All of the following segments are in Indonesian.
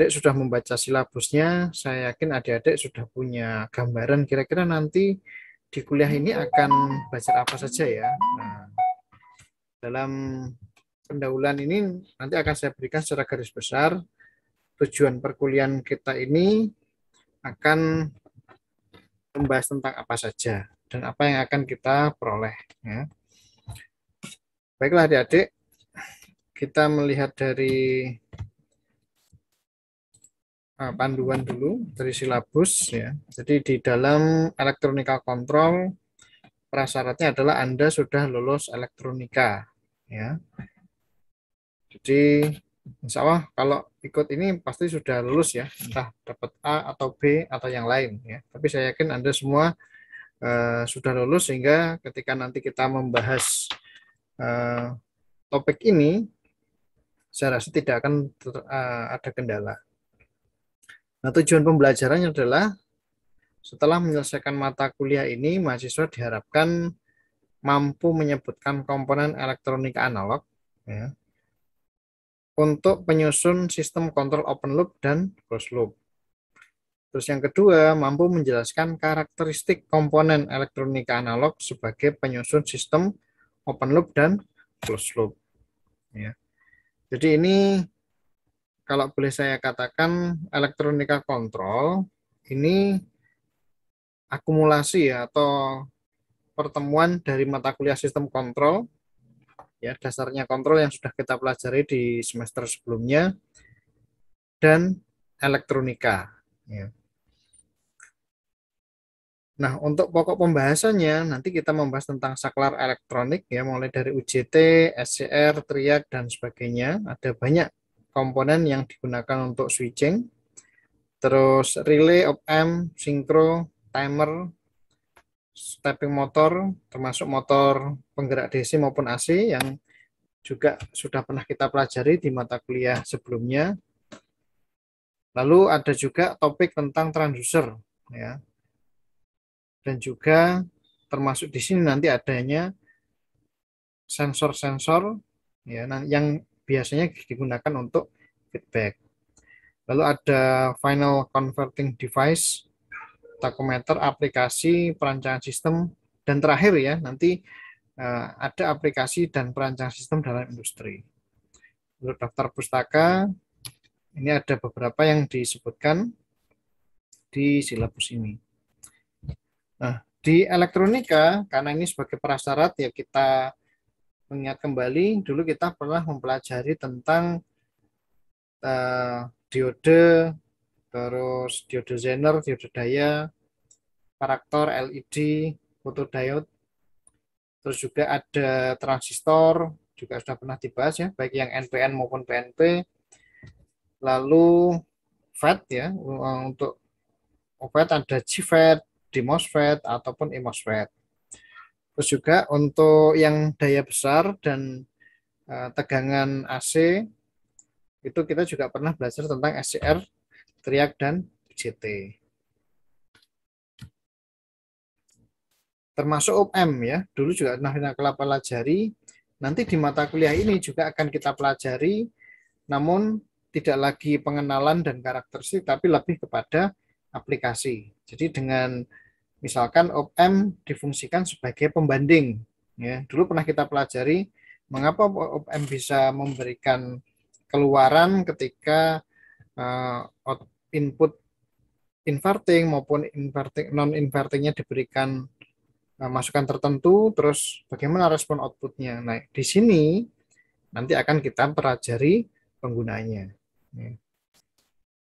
adik-adik sudah membaca silabusnya, saya yakin adik-adik sudah punya gambaran kira-kira nanti di kuliah ini akan belajar apa saja ya. Nah, dalam pendahuluan ini nanti akan saya berikan secara garis besar tujuan perkuliahan kita ini akan membahas tentang apa saja dan apa yang akan kita peroleh. Ya. Baiklah adik-adik, kita melihat dari Ah, panduan dulu dari silabus ya. Jadi di dalam elektronika kontrol prasyaratnya adalah Anda sudah lulus elektronika ya. Jadi insya Allah kalau ikut ini pasti sudah lulus ya, entah dapat A atau B atau yang lain ya. Tapi saya yakin Anda semua uh, sudah lulus sehingga ketika nanti kita membahas uh, topik ini saya rasa tidak akan ter, uh, ada kendala. Nah, tujuan pembelajarannya adalah setelah menyelesaikan mata kuliah ini, mahasiswa diharapkan mampu menyebutkan komponen elektronik analog ya, untuk penyusun sistem kontrol open loop dan closed loop. Terus yang kedua, mampu menjelaskan karakteristik komponen elektronika analog sebagai penyusun sistem open loop dan closed loop. Ya. Jadi ini kalau boleh saya katakan elektronika kontrol ini akumulasi ya, atau pertemuan dari mata kuliah sistem kontrol ya dasarnya kontrol yang sudah kita pelajari di semester sebelumnya dan elektronika ya. Nah, untuk pokok pembahasannya nanti kita membahas tentang saklar elektronik ya mulai dari UJT, SCR, TRIAK dan sebagainya. Ada banyak komponen yang digunakan untuk switching. Terus relay op amp, synchro, timer, stepping motor, termasuk motor penggerak DC maupun AC yang juga sudah pernah kita pelajari di mata kuliah sebelumnya. Lalu ada juga topik tentang transducer ya. Dan juga termasuk di sini nanti adanya sensor-sensor ya yang biasanya digunakan untuk feedback. Lalu ada final converting device, takometer, aplikasi, perancangan sistem, dan terakhir ya nanti eh, ada aplikasi dan perancangan sistem dalam industri. Menurut daftar pustaka ini ada beberapa yang disebutkan di silabus ini. Nah, di elektronika karena ini sebagai prasyarat ya kita mengingat kembali dulu kita pernah mempelajari tentang uh, diode terus diode zener, diode daya, karakter LED, fotodiode, terus juga ada transistor, juga sudah pernah dibahas ya, baik yang NPN maupun PNP, lalu FET ya, untuk obat e ada GFET, DMOSFET, ataupun EMOSFET. Terus juga untuk yang daya besar dan eh, tegangan AC itu kita juga pernah belajar tentang SCR, triak dan JT. Termasuk OM ya, dulu juga pernah kita pelajari. Nanti di mata kuliah ini juga akan kita pelajari, namun tidak lagi pengenalan dan karakteristik, tapi lebih kepada aplikasi. Jadi dengan Misalkan opm difungsikan sebagai pembanding. Ya, dulu pernah kita pelajari mengapa opm bisa memberikan keluaran ketika uh, input inverting maupun inverting non invertingnya diberikan uh, masukan tertentu terus bagaimana respon outputnya nah di sini nanti akan kita pelajari penggunanya ya.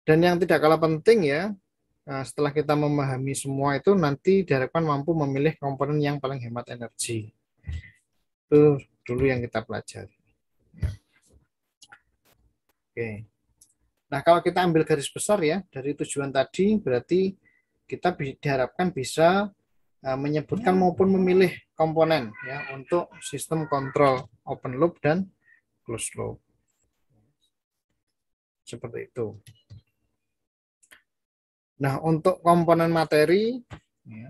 dan yang tidak kalah penting ya Nah, setelah kita memahami semua itu nanti diharapkan mampu memilih komponen yang paling hemat energi. Itu dulu yang kita pelajari. Oke. Nah, kalau kita ambil garis besar ya dari tujuan tadi berarti kita diharapkan bisa e, menyebutkan maupun memilih komponen ya untuk sistem kontrol open loop dan closed loop. Seperti itu. Nah, untuk komponen materi ya.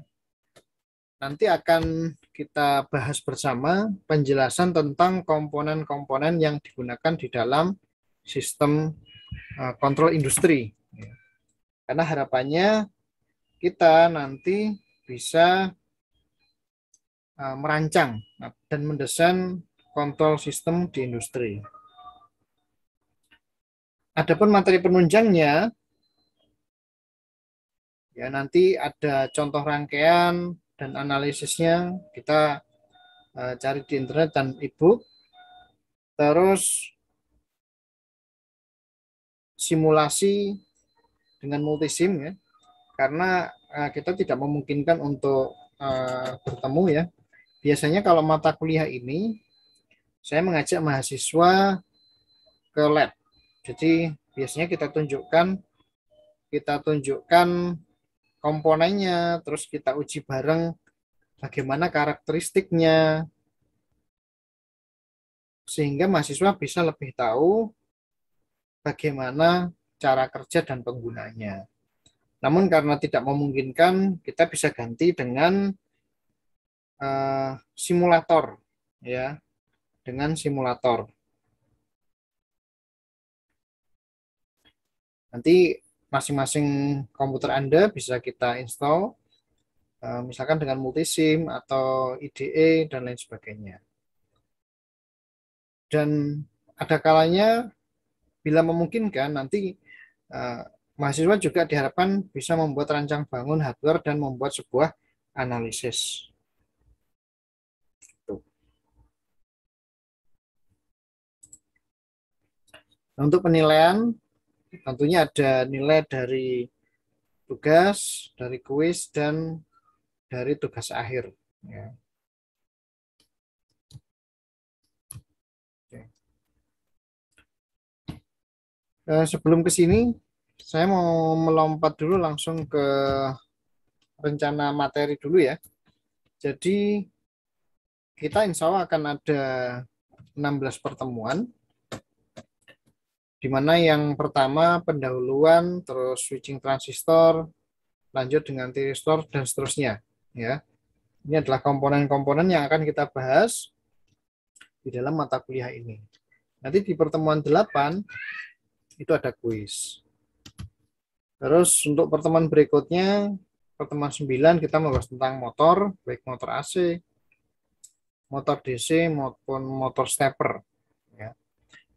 nanti akan kita bahas bersama penjelasan tentang komponen-komponen yang digunakan di dalam sistem eh, kontrol industri. Ya. Karena harapannya kita nanti bisa eh, merancang dan mendesain kontrol sistem di industri. Adapun materi penunjangnya Ya, nanti ada contoh rangkaian dan analisisnya kita uh, cari di internet dan e-book. Terus simulasi dengan multisim ya. Karena uh, kita tidak memungkinkan untuk uh, bertemu ya. Biasanya kalau mata kuliah ini saya mengajak mahasiswa ke lab. Jadi biasanya kita tunjukkan kita tunjukkan komponennya, terus kita uji bareng bagaimana karakteristiknya. Sehingga mahasiswa bisa lebih tahu bagaimana cara kerja dan penggunanya. Namun karena tidak memungkinkan, kita bisa ganti dengan uh, simulator ya, dengan simulator. Nanti masing-masing komputer Anda bisa kita install eh, misalkan dengan multisim atau IDE dan lain sebagainya. Dan ada kalanya bila memungkinkan nanti eh, mahasiswa juga diharapkan bisa membuat rancang bangun hardware dan membuat sebuah analisis. Untuk penilaian Tentunya ada nilai dari tugas, dari kuis, dan dari tugas akhir. Ya. Eh, sebelum ke sini, saya mau melompat dulu langsung ke rencana materi dulu ya. Jadi kita insya Allah akan ada 16 pertemuan di mana yang pertama pendahuluan, terus switching transistor, lanjut dengan tiristor dan seterusnya, ya. Ini adalah komponen-komponen yang akan kita bahas di dalam mata kuliah ini. Nanti di pertemuan 8 itu ada kuis. Terus untuk pertemuan berikutnya, pertemuan 9 kita membahas tentang motor, baik motor AC, motor DC maupun motor stepper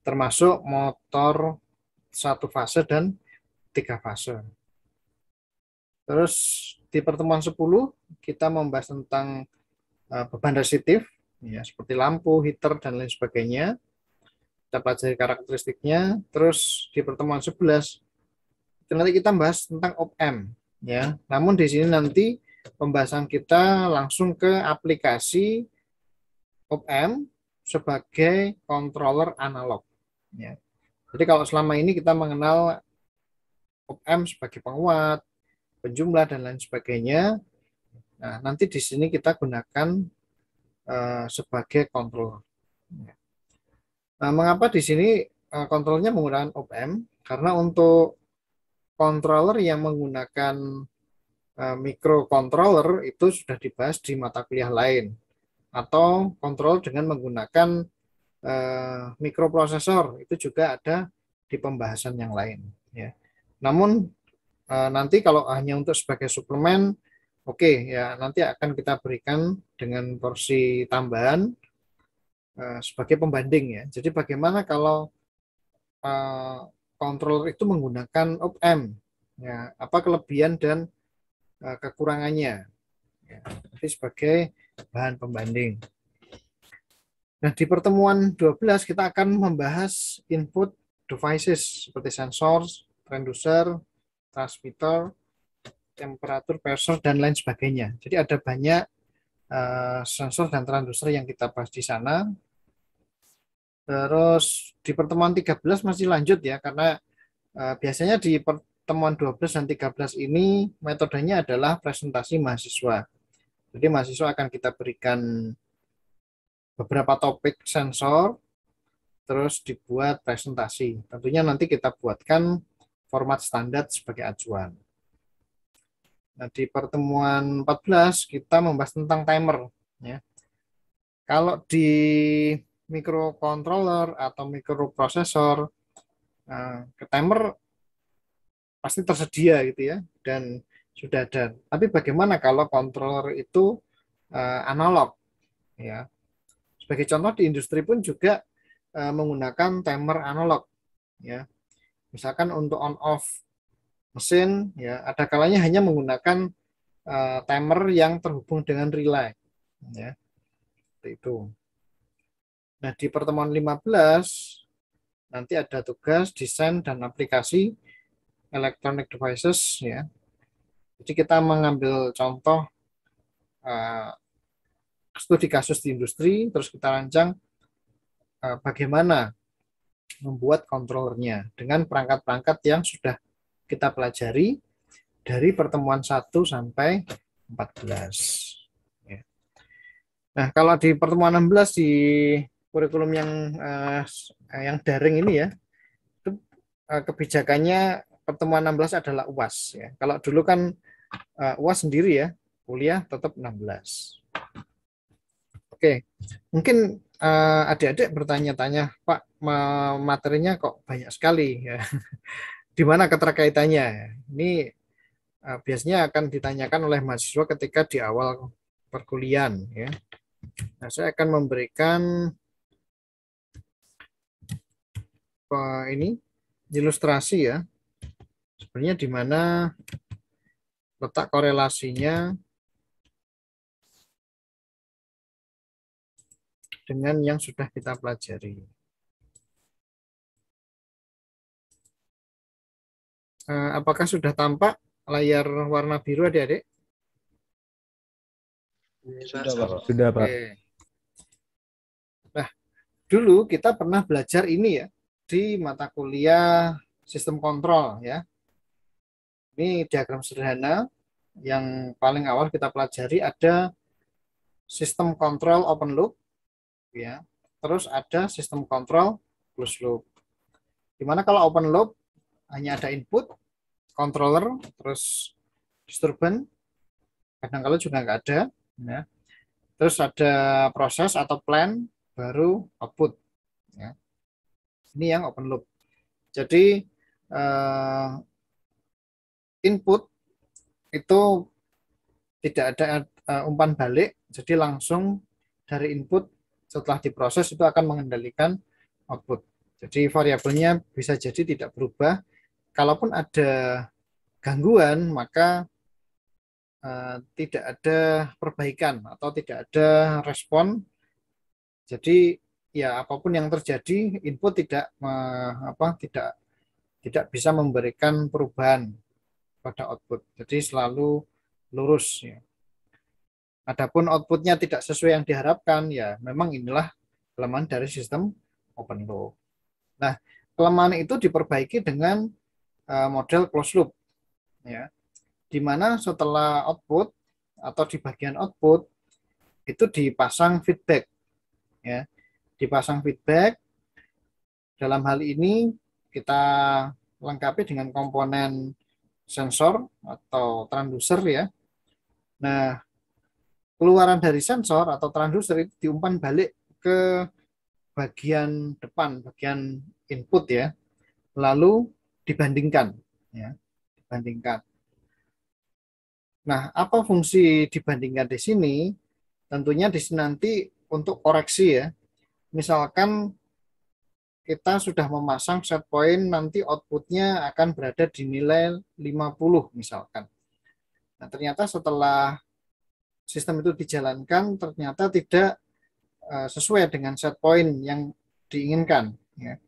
termasuk motor satu fase dan tiga fase. Terus di pertemuan 10 kita membahas tentang eh, beban resistif ya seperti lampu, heater dan lain sebagainya. Kita pelajari karakteristiknya. Terus di pertemuan 11 nanti kita bahas tentang op amp ya. Namun di sini nanti pembahasan kita langsung ke aplikasi op sebagai controller analog. Ya. Jadi kalau selama ini kita mengenal OPM sebagai penguat, penjumlah dan lain sebagainya, nah nanti di sini kita gunakan uh, sebagai kontrol. Ya. Nah, mengapa di sini uh, kontrolnya menggunakan OPM? Karena untuk controller yang menggunakan uh, microcontroller itu sudah dibahas di mata kuliah lain atau kontrol dengan menggunakan Eh, mikroprosesor itu juga ada di pembahasan yang lain ya. Namun eh, nanti kalau hanya untuk sebagai suplemen oke okay, ya nanti akan kita berikan dengan porsi tambahan eh, sebagai pembanding ya. Jadi bagaimana kalau kontrol controller itu menggunakan op ya apa kelebihan dan kekurangannya ya. sebagai bahan pembanding. Nah, di pertemuan 12 kita akan membahas input devices seperti sensor, transducer, transmitter, temperatur, pressure, dan lain sebagainya. Jadi ada banyak uh, sensor dan transducer yang kita bahas di sana. Terus di pertemuan 13 masih lanjut ya, karena uh, biasanya di pertemuan 12 dan 13 ini metodenya adalah presentasi mahasiswa. Jadi mahasiswa akan kita berikan beberapa topik sensor, terus dibuat presentasi. Tentunya nanti kita buatkan format standar sebagai acuan. Nah, di pertemuan 14 kita membahas tentang timer. Ya. Kalau di microcontroller atau microprocessor, eh, ke timer pasti tersedia gitu ya, dan sudah ada. Tapi bagaimana kalau controller itu eh, analog? Ya, sebagai contoh di industri pun juga uh, menggunakan timer analog ya. Misalkan untuk on off mesin ya ada kalanya hanya menggunakan uh, timer yang terhubung dengan relay ya. Seperti itu. Nah, di pertemuan 15 nanti ada tugas desain dan aplikasi electronic devices ya. Jadi kita mengambil contoh uh, studi kasus di industri, terus kita rancang eh, bagaimana membuat kontrolernya dengan perangkat-perangkat yang sudah kita pelajari dari pertemuan 1 sampai 14. Ya. Nah, kalau di pertemuan 16 di kurikulum yang eh, yang daring ini ya, itu eh, kebijakannya pertemuan 16 adalah UAS ya. Kalau dulu kan UAS sendiri ya, kuliah tetap 16. Oke, mungkin uh, adik-adik bertanya-tanya, Pak, materinya kok banyak sekali, ya. di mana keterkaitannya? Ini uh, biasanya akan ditanyakan oleh mahasiswa ketika di awal perkuliahan, ya. Nah, saya akan memberikan uh, ini ilustrasi ya, sebenarnya di mana letak korelasinya dengan yang sudah kita pelajari. Eh, apakah sudah tampak layar warna biru adik-adik? Sudah, Pak. Sudah, Pak. Nah, dulu kita pernah belajar ini ya di mata kuliah sistem kontrol ya. Ini diagram sederhana yang paling awal kita pelajari ada sistem kontrol open loop ya. Terus ada sistem kontrol close loop. Dimana kalau open loop hanya ada input, controller, terus disturbance, kadang kalau juga nggak ada. Ya. Terus ada proses atau plan, baru output. Ya. Ini yang open loop. Jadi uh, input itu tidak ada uh, umpan balik, jadi langsung dari input setelah diproses itu akan mengendalikan output. Jadi variabelnya bisa jadi tidak berubah. Kalaupun ada gangguan, maka uh, tidak ada perbaikan atau tidak ada respon. Jadi ya apapun yang terjadi, input tidak uh, apa tidak tidak bisa memberikan perubahan pada output. Jadi selalu lurus ya. Adapun outputnya tidak sesuai yang diharapkan, ya memang inilah kelemahan dari sistem open loop. Nah, kelemahan itu diperbaiki dengan eh, model close loop, ya, di mana setelah output atau di bagian output itu dipasang feedback, ya, dipasang feedback. Dalam hal ini kita lengkapi dengan komponen sensor atau transducer ya. Nah, keluaran dari sensor atau transducer itu diumpan balik ke bagian depan, bagian input ya. Lalu dibandingkan ya, dibandingkan. Nah, apa fungsi dibandingkan di sini? Tentunya di sini nanti untuk koreksi ya. Misalkan kita sudah memasang set point nanti outputnya akan berada di nilai 50 misalkan. Nah, ternyata setelah sistem itu dijalankan ternyata tidak eh, sesuai dengan set point yang diinginkan. Ya.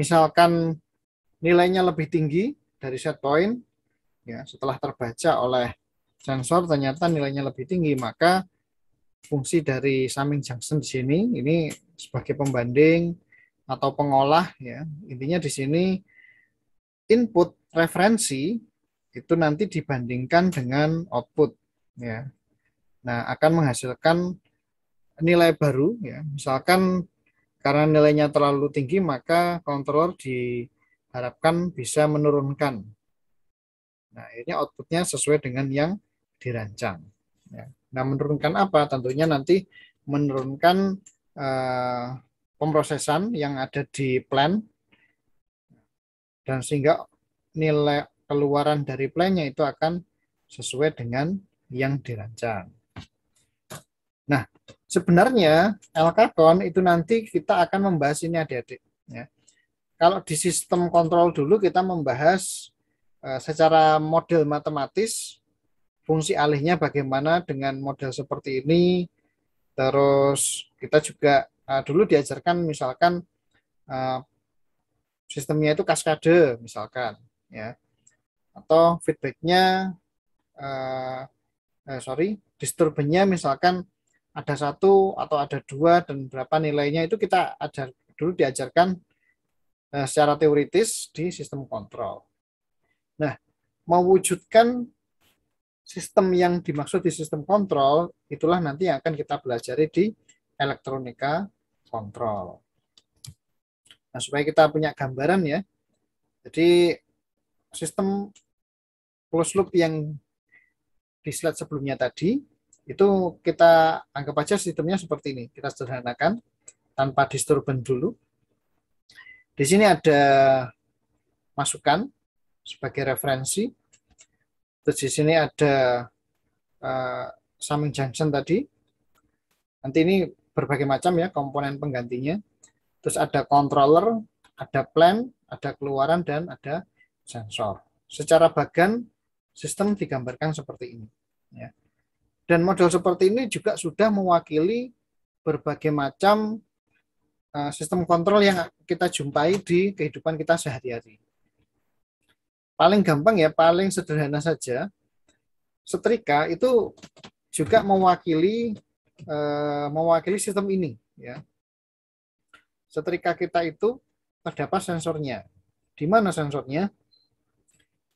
Misalkan nilainya lebih tinggi dari set point, ya setelah terbaca oleh sensor ternyata nilainya lebih tinggi, maka fungsi dari summing junction di sini ini sebagai pembanding atau pengolah ya intinya di sini input referensi itu nanti dibandingkan dengan output ya. Nah, akan menghasilkan nilai baru ya. Misalkan karena nilainya terlalu tinggi maka controller diharapkan bisa menurunkan. Nah, akhirnya outputnya sesuai dengan yang dirancang. Ya. Nah, menurunkan apa? Tentunya nanti menurunkan eh, pemrosesan yang ada di plan dan sehingga nilai keluaran dari plannya itu akan sesuai dengan yang dirancang. Nah, sebenarnya Elkaton itu nanti kita akan membahas ini adik-adik. Ya. Kalau di sistem kontrol dulu kita membahas eh, secara model matematis fungsi alihnya bagaimana dengan model seperti ini. Terus kita juga eh, dulu diajarkan misalkan eh, sistemnya itu kaskade misalkan ya atau feedbacknya eh, sorry disturbenya misalkan ada satu atau ada dua dan berapa nilainya itu kita ajar dulu diajarkan eh, secara teoritis di sistem kontrol. Nah, mewujudkan sistem yang dimaksud di sistem kontrol itulah nanti yang akan kita pelajari di elektronika kontrol. Nah, supaya kita punya gambaran ya. Jadi sistem closed loop yang di slide sebelumnya tadi, itu kita anggap aja sistemnya seperti ini. Kita sederhanakan tanpa disturban dulu. Di sini ada masukan sebagai referensi. Terus di sini ada uh, summing junction tadi. Nanti ini berbagai macam ya komponen penggantinya. Terus ada controller, ada plan, ada keluaran, dan ada sensor. Secara bagan, Sistem digambarkan seperti ini. Ya. Dan model seperti ini juga sudah mewakili berbagai macam uh, sistem kontrol yang kita jumpai di kehidupan kita sehari-hari. Paling gampang ya, paling sederhana saja, setrika itu juga mewakili uh, mewakili sistem ini. Ya. Setrika kita itu terdapat sensornya. Di mana sensornya?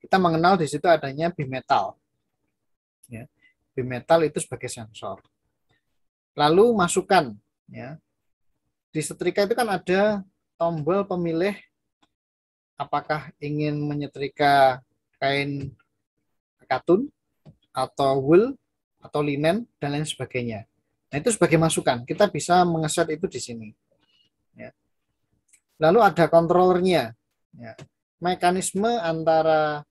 Kita mengenal di situ adanya bimetal. Ya. Bimetal itu sebagai sensor. Lalu masukkan ya. Di setrika itu kan ada tombol pemilih apakah ingin menyetrika kain katun atau wool atau linen dan lain sebagainya. Nah, itu sebagai masukan. Kita bisa mengeset itu di sini. Ya. Lalu ada kontrolernya. Ya mekanisme antara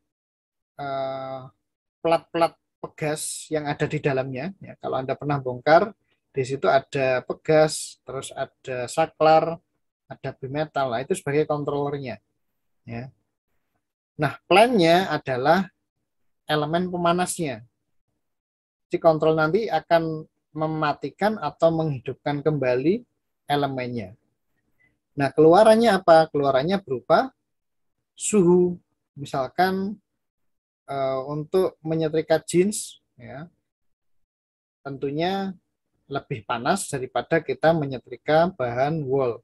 eh, plat-plat uh, pegas yang ada di dalamnya. Ya, kalau Anda pernah bongkar, di situ ada pegas, terus ada saklar, ada bimetal, nah, itu sebagai kontrolernya. Ya. Nah, plannya adalah elemen pemanasnya. Jadi kontrol nanti akan mematikan atau menghidupkan kembali elemennya. Nah, keluarannya apa? Keluarannya berupa suhu misalkan uh, untuk menyetrika jeans ya tentunya lebih panas daripada kita menyetrika bahan wool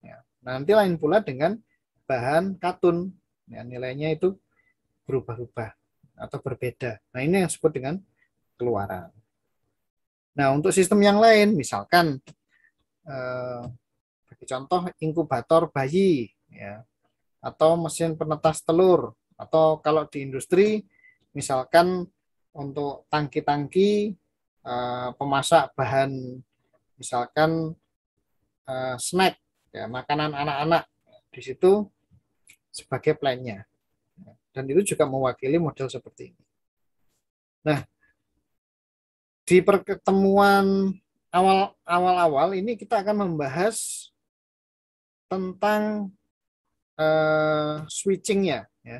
Ya. Nah, nanti lain pula dengan bahan katun. Ya, nilainya itu berubah-ubah atau berbeda. Nah, ini yang disebut dengan keluaran. Nah, untuk sistem yang lain, misalkan uh, bagi contoh inkubator bayi, ya, atau mesin penetas telur atau kalau di industri misalkan untuk tangki-tangki e, pemasak bahan misalkan e, snack ya makanan anak-anak di situ sebagai plannya dan itu juga mewakili model seperti ini. Nah di pertemuan awal-awal ini kita akan membahas tentang Eh, switchingnya. Ya.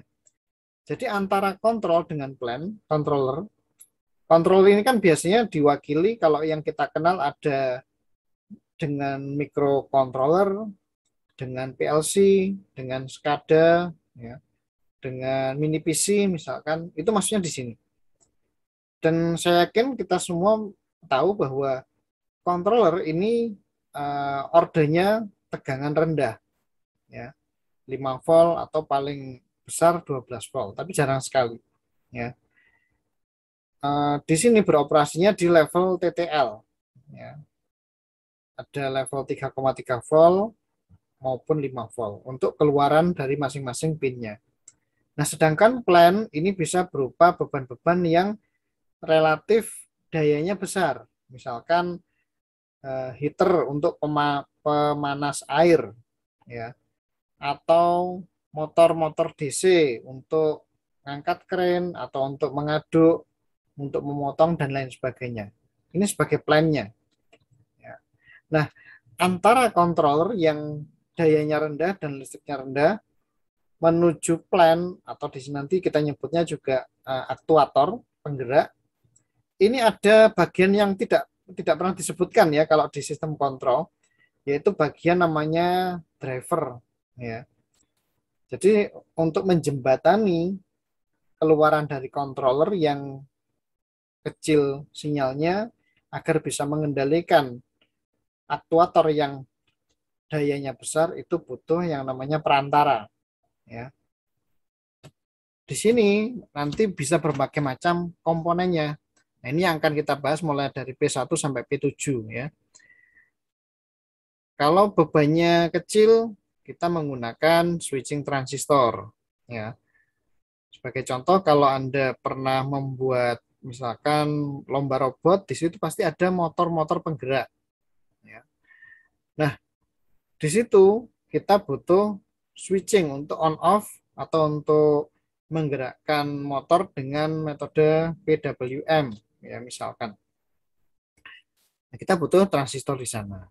Jadi antara kontrol dengan plan, controller. Kontrol ini kan biasanya diwakili kalau yang kita kenal ada dengan microcontroller, dengan PLC, dengan SCADA, ya, dengan mini PC misalkan, itu maksudnya di sini. Dan saya yakin kita semua tahu bahwa controller ini uh, eh, ordernya tegangan rendah, ya. 5 volt atau paling besar 12 volt, tapi jarang sekali. Ya. Uh, di sini beroperasinya di level TTL. Ya. Ada level 3,3 volt maupun 5 volt untuk keluaran dari masing-masing pinnya. Nah, sedangkan plan ini bisa berupa beban-beban yang relatif dayanya besar. Misalkan uh, heater untuk pema pemanas air ya atau motor-motor DC untuk mengangkat keren atau untuk mengaduk, untuk memotong dan lain sebagainya. Ini sebagai plannya. Ya. Nah, antara controller yang dayanya rendah dan listriknya rendah menuju plan atau di sini nanti kita nyebutnya juga uh, aktuator penggerak. Ini ada bagian yang tidak tidak pernah disebutkan ya kalau di sistem kontrol yaitu bagian namanya driver ya. Jadi untuk menjembatani keluaran dari controller yang kecil sinyalnya agar bisa mengendalikan aktuator yang dayanya besar itu butuh yang namanya perantara ya. Di sini nanti bisa berbagai macam komponennya. Nah, ini yang akan kita bahas mulai dari P1 sampai P7 ya. Kalau bebannya kecil kita menggunakan switching transistor ya. Sebagai contoh kalau Anda pernah membuat misalkan lomba robot di situ pasti ada motor-motor penggerak ya. Nah, di situ kita butuh switching untuk on off atau untuk menggerakkan motor dengan metode PWM ya misalkan. Nah, kita butuh transistor di sana.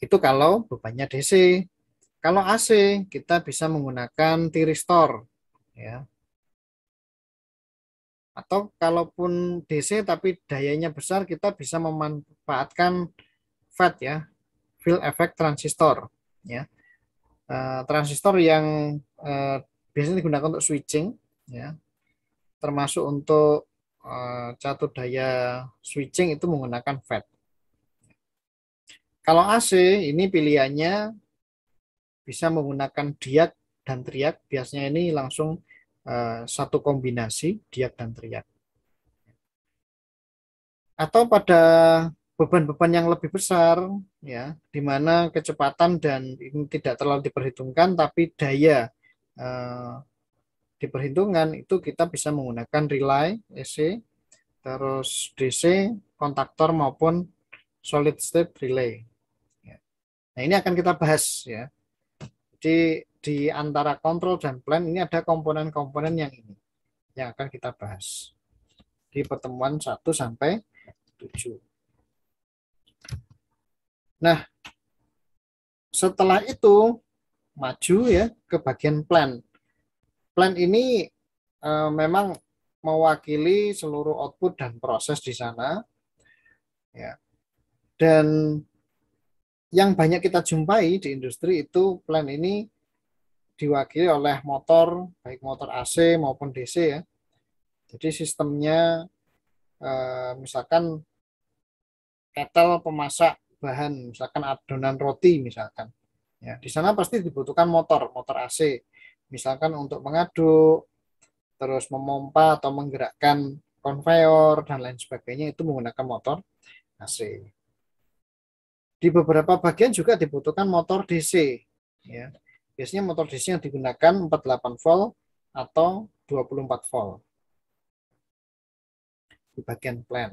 Itu kalau bebannya DC. Kalau AC kita bisa menggunakan tiristor ya. Atau kalaupun DC tapi dayanya besar kita bisa memanfaatkan FET ya, field effect transistor ya. Eh, transistor yang eh, biasanya digunakan untuk switching ya. Termasuk untuk eh, catu daya switching itu menggunakan FET kalau AC ini pilihannya bisa menggunakan diak dan triak Biasanya ini langsung uh, satu kombinasi diak dan triak Atau pada beban-beban yang lebih besar, ya, di mana kecepatan dan ini tidak terlalu diperhitungkan, tapi daya uh, diperhitungkan itu kita bisa menggunakan relay AC, e terus DC, kontaktor maupun solid state relay. Nah, ini akan kita bahas ya. Jadi di antara kontrol dan plan ini ada komponen-komponen yang ini yang akan kita bahas di pertemuan 1 sampai 7. Nah, setelah itu maju ya ke bagian plan. Plan ini e, memang mewakili seluruh output dan proses di sana. Ya. Dan yang banyak kita jumpai di industri itu plan ini diwakili oleh motor, baik motor AC maupun DC ya. Jadi sistemnya eh, misalkan ketel pemasak bahan, misalkan adonan roti misalkan. Ya, di sana pasti dibutuhkan motor, motor AC. Misalkan untuk mengaduk, terus memompa atau menggerakkan konveyor dan lain sebagainya itu menggunakan motor AC. Di beberapa bagian juga dibutuhkan motor DC. Ya. Biasanya motor DC yang digunakan 48 volt atau 24 volt di bagian plan.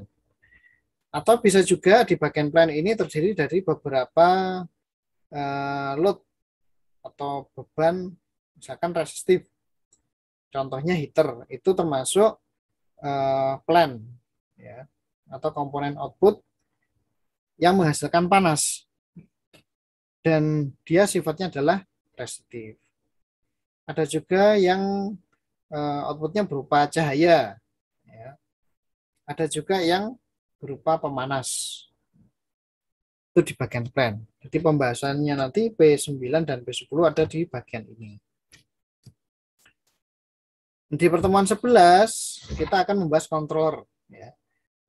Atau bisa juga di bagian plan ini terdiri dari beberapa uh, load atau beban, misalkan resistif. Contohnya heater, itu termasuk uh, plan ya, atau komponen output yang menghasilkan panas. Dan dia sifatnya adalah resistif. Ada juga yang eh, outputnya berupa cahaya. Ya. Ada juga yang berupa pemanas. Itu di bagian plan. Jadi pembahasannya nanti P9 dan P10 ada di bagian ini. Di pertemuan 11 kita akan membahas kontrol. Ya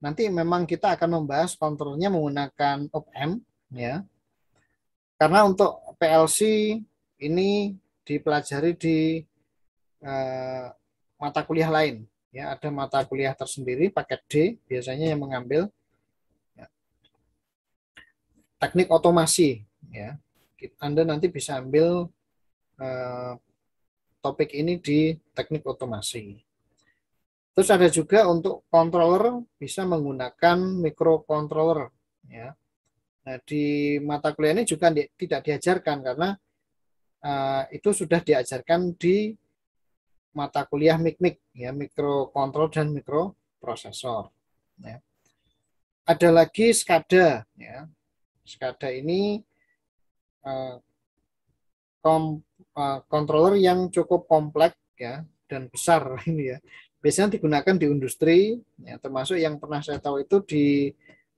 nanti memang kita akan membahas kontrolnya menggunakan OPM ya. Karena untuk PLC ini dipelajari di eh, mata kuliah lain ya, ada mata kuliah tersendiri paket D biasanya yang mengambil ya. teknik otomasi ya. Anda nanti bisa ambil eh, topik ini di teknik otomasi. Terus ada juga untuk controller bisa menggunakan microcontroller ya. Nah, di mata kuliah ini juga di, tidak diajarkan karena uh, itu sudah diajarkan di mata kuliah MIG-MIG ya, microcontroller dan mikroprosesor ya. Ada lagi skada, ya. SCADA ini uh, kom, uh, controller yang cukup kompleks ya dan besar ini ya biasanya digunakan di industri, ya, termasuk yang pernah saya tahu itu di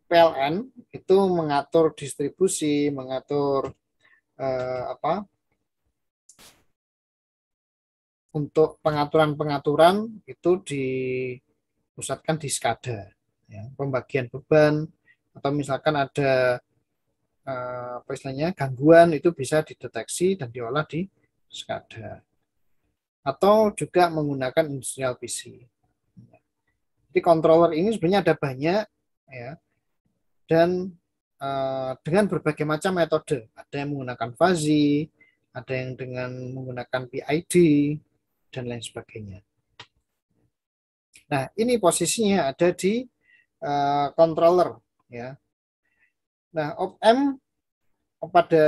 PLN itu mengatur distribusi, mengatur eh, apa untuk pengaturan-pengaturan itu dipusatkan di skada, ya, pembagian beban atau misalkan ada eh, apa istilahnya gangguan itu bisa dideteksi dan diolah di skada atau juga menggunakan industrial PC. Jadi controller ini sebenarnya ada banyak ya dan uh, dengan berbagai macam metode. Ada yang menggunakan fuzzy, ada yang dengan menggunakan PID dan lain sebagainya. Nah ini posisinya ada di uh, controller ya. Nah op M pada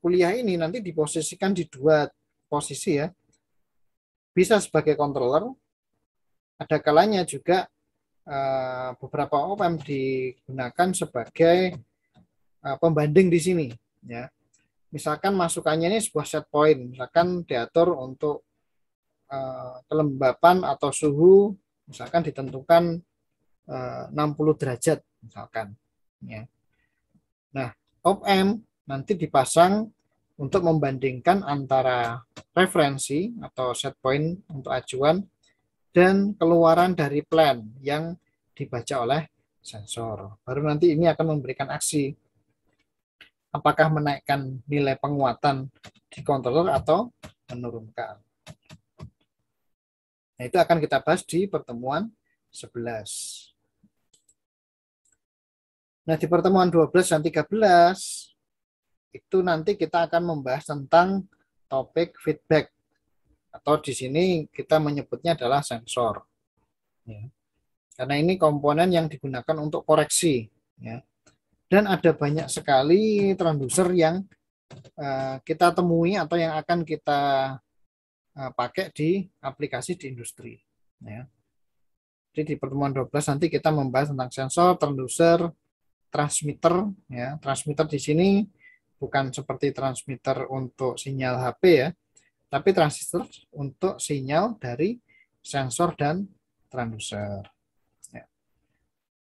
kuliah ini nanti diposisikan di dua posisi ya bisa sebagai controller ada kalanya juga uh, beberapa OPM digunakan sebagai uh, pembanding di sini ya misalkan masukannya ini sebuah set point misalkan diatur untuk uh, kelembapan atau suhu misalkan ditentukan 60 derajat misalkan ya. Nah, OPM nanti dipasang untuk membandingkan antara referensi atau set point untuk acuan dan keluaran dari plan yang dibaca oleh sensor. Baru nanti ini akan memberikan aksi apakah menaikkan nilai penguatan di controller atau menurunkan. Nah, itu akan kita bahas di pertemuan 11. Nah, di pertemuan 12 dan 13 itu nanti kita akan membahas tentang topik feedback atau di sini kita menyebutnya adalah sensor. Ya. Karena ini komponen yang digunakan untuk koreksi. Ya. Dan ada banyak sekali transducer yang uh, kita temui atau yang akan kita uh, pakai di aplikasi di industri. Ya. Jadi di pertemuan 12 nanti kita membahas tentang sensor, transducer, transmitter. Ya. Transmitter di sini bukan seperti transmitter untuk sinyal HP ya, tapi transistor untuk sinyal dari sensor dan transducer. Ya.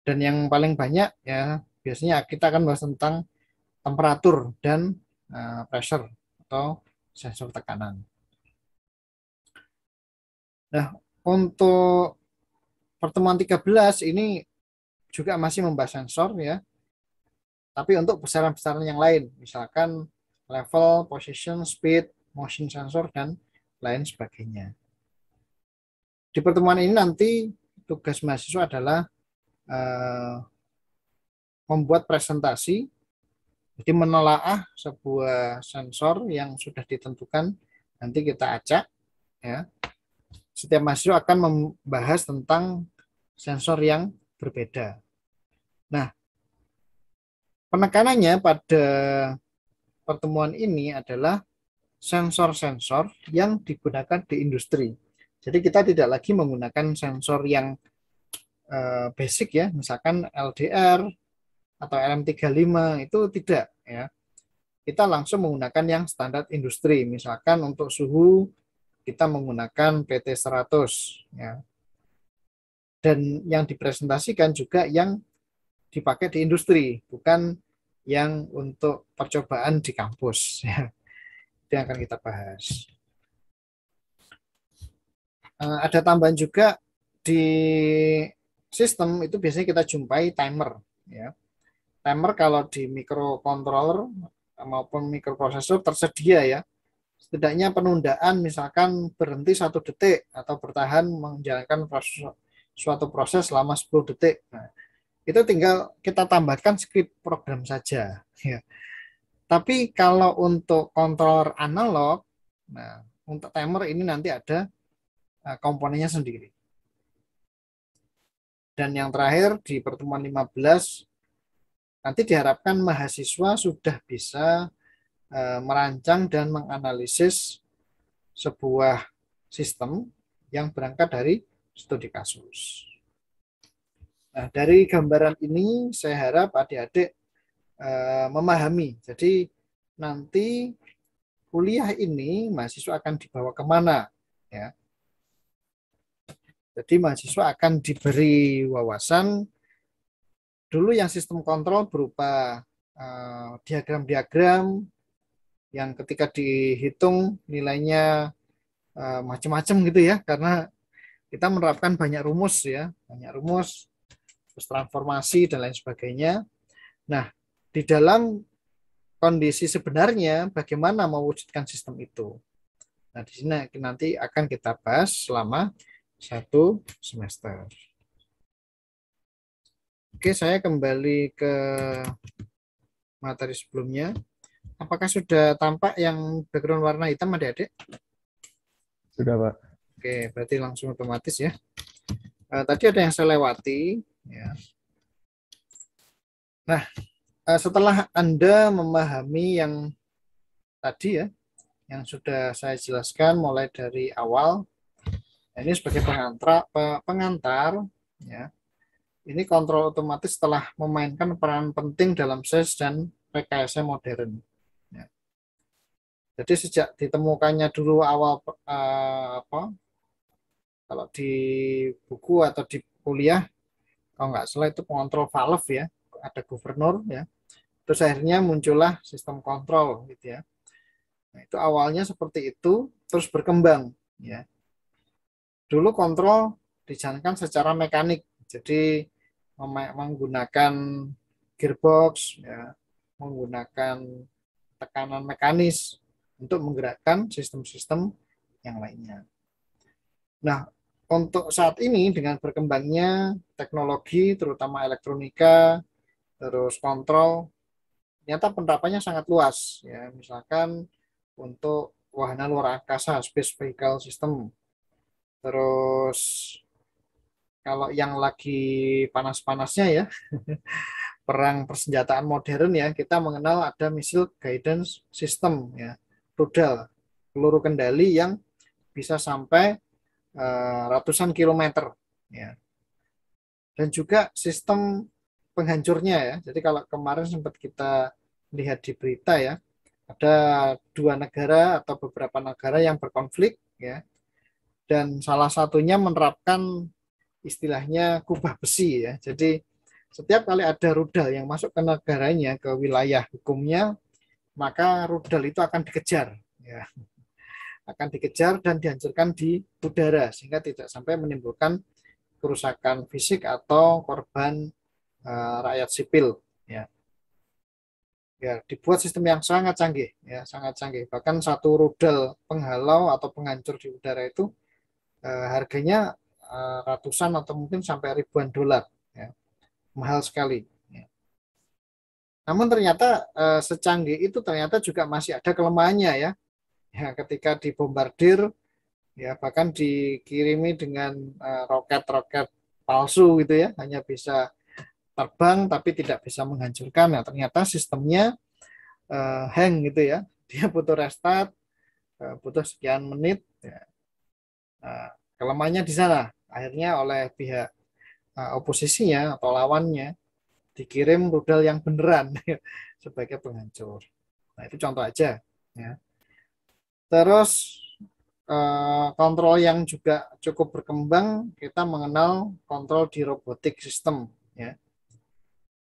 Dan yang paling banyak ya biasanya kita akan bahas tentang temperatur dan uh, pressure atau sensor tekanan. Nah, untuk pertemuan 13 ini juga masih membahas sensor ya, tapi untuk besaran-besaran yang lain, misalkan level, position, speed, motion sensor, dan lain sebagainya. Di pertemuan ini nanti tugas mahasiswa adalah uh, membuat presentasi, jadi menelaah sebuah sensor yang sudah ditentukan, nanti kita acak. ya Setiap mahasiswa akan membahas tentang sensor yang berbeda. Nah, penekanannya pada pertemuan ini adalah sensor-sensor yang digunakan di industri. Jadi kita tidak lagi menggunakan sensor yang eh, basic ya, misalkan LDR atau LM35 itu tidak ya. Kita langsung menggunakan yang standar industri. Misalkan untuk suhu kita menggunakan PT100 ya. Dan yang dipresentasikan juga yang dipakai di industri, bukan yang untuk percobaan di kampus. Ya. Itu yang akan kita bahas. Eh, ada tambahan juga di sistem itu biasanya kita jumpai timer. Ya. Timer kalau di microcontroller maupun mikroprosesor tersedia ya. Setidaknya penundaan misalkan berhenti satu detik atau bertahan menjalankan proses, suatu proses selama 10 detik. Nah, itu tinggal kita tambahkan script program saja ya. Tapi kalau untuk controller analog nah untuk timer ini nanti ada eh, komponennya sendiri. Dan yang terakhir di pertemuan 15 nanti diharapkan mahasiswa sudah bisa eh, merancang dan menganalisis sebuah sistem yang berangkat dari studi kasus. Nah, dari gambaran ini saya harap adik-adik uh, memahami. Jadi nanti kuliah ini mahasiswa akan dibawa kemana, ya. Jadi mahasiswa akan diberi wawasan dulu yang sistem kontrol berupa eh, diagram-diagram uh, yang ketika dihitung nilainya uh, eh, macam-macam gitu ya, karena kita menerapkan banyak rumus ya, banyak rumus terus transformasi dan lain sebagainya. Nah, di dalam kondisi sebenarnya bagaimana mewujudkan sistem itu. Nah, di sini nanti akan kita bahas selama satu semester. Oke, saya kembali ke materi sebelumnya. Apakah sudah tampak yang background warna hitam adik-adik? Sudah, Pak. Oke, berarti langsung otomatis ya. Eh, tadi ada yang saya lewati, Ya. Nah, eh, setelah Anda memahami yang tadi ya, yang sudah saya jelaskan mulai dari awal, nah, ini sebagai pengantar, pengantar ya, ini kontrol otomatis telah memainkan peran penting dalam SES dan rekayasa modern. Ya. Jadi sejak ditemukannya dulu awal uh, apa kalau di buku atau di kuliah kalau nggak salah itu pengontrol valve ya, ada gubernur ya. Terus akhirnya muncullah sistem kontrol gitu ya. Nah, itu awalnya seperti itu, terus berkembang ya. Dulu kontrol dijalankan secara mekanik, jadi menggunakan gearbox, ya, menggunakan tekanan mekanis untuk menggerakkan sistem-sistem yang lainnya. Nah, untuk saat ini dengan berkembangnya teknologi terutama elektronika terus kontrol ternyata penerapannya sangat luas ya misalkan untuk wahana luar angkasa space vehicle system terus kalau yang lagi panas-panasnya ya perang persenjataan modern ya kita mengenal ada misil guidance system ya rudal peluru kendali yang bisa sampai Eh, ratusan kilometer ya dan juga sistem penghancurnya ya jadi kalau kemarin sempat kita lihat di berita ya ada dua negara atau beberapa negara yang berkonflik ya dan salah satunya menerapkan istilahnya kubah besi ya jadi setiap kali ada rudal yang masuk ke negaranya ke wilayah hukumnya maka rudal itu akan dikejar ya akan dikejar dan dihancurkan di udara sehingga tidak sampai menimbulkan kerusakan fisik atau korban uh, rakyat sipil ya ya dibuat sistem yang sangat canggih ya sangat canggih bahkan satu rudal penghalau atau penghancur di udara itu uh, harganya uh, ratusan atau mungkin sampai ribuan dolar ya. mahal sekali ya. namun ternyata secanggih itu ternyata juga masih ada kelemahannya ya ya ketika dibombardir ya bahkan dikirimi dengan eh, roket-roket uh, palsu gitu ya hanya bisa terbang tapi tidak bisa menghancurkan nah ternyata sistemnya uh, hang gitu ya dia butuh restart uh, butuh sekian menit ya. uh, kelemahannya di sana akhirnya oleh pihak uh, oposisinya atau lawannya dikirim rudal yang beneran sebagai penghancur nah itu contoh aja ya Terus eh, kontrol yang juga cukup berkembang kita mengenal kontrol di robotik sistem ya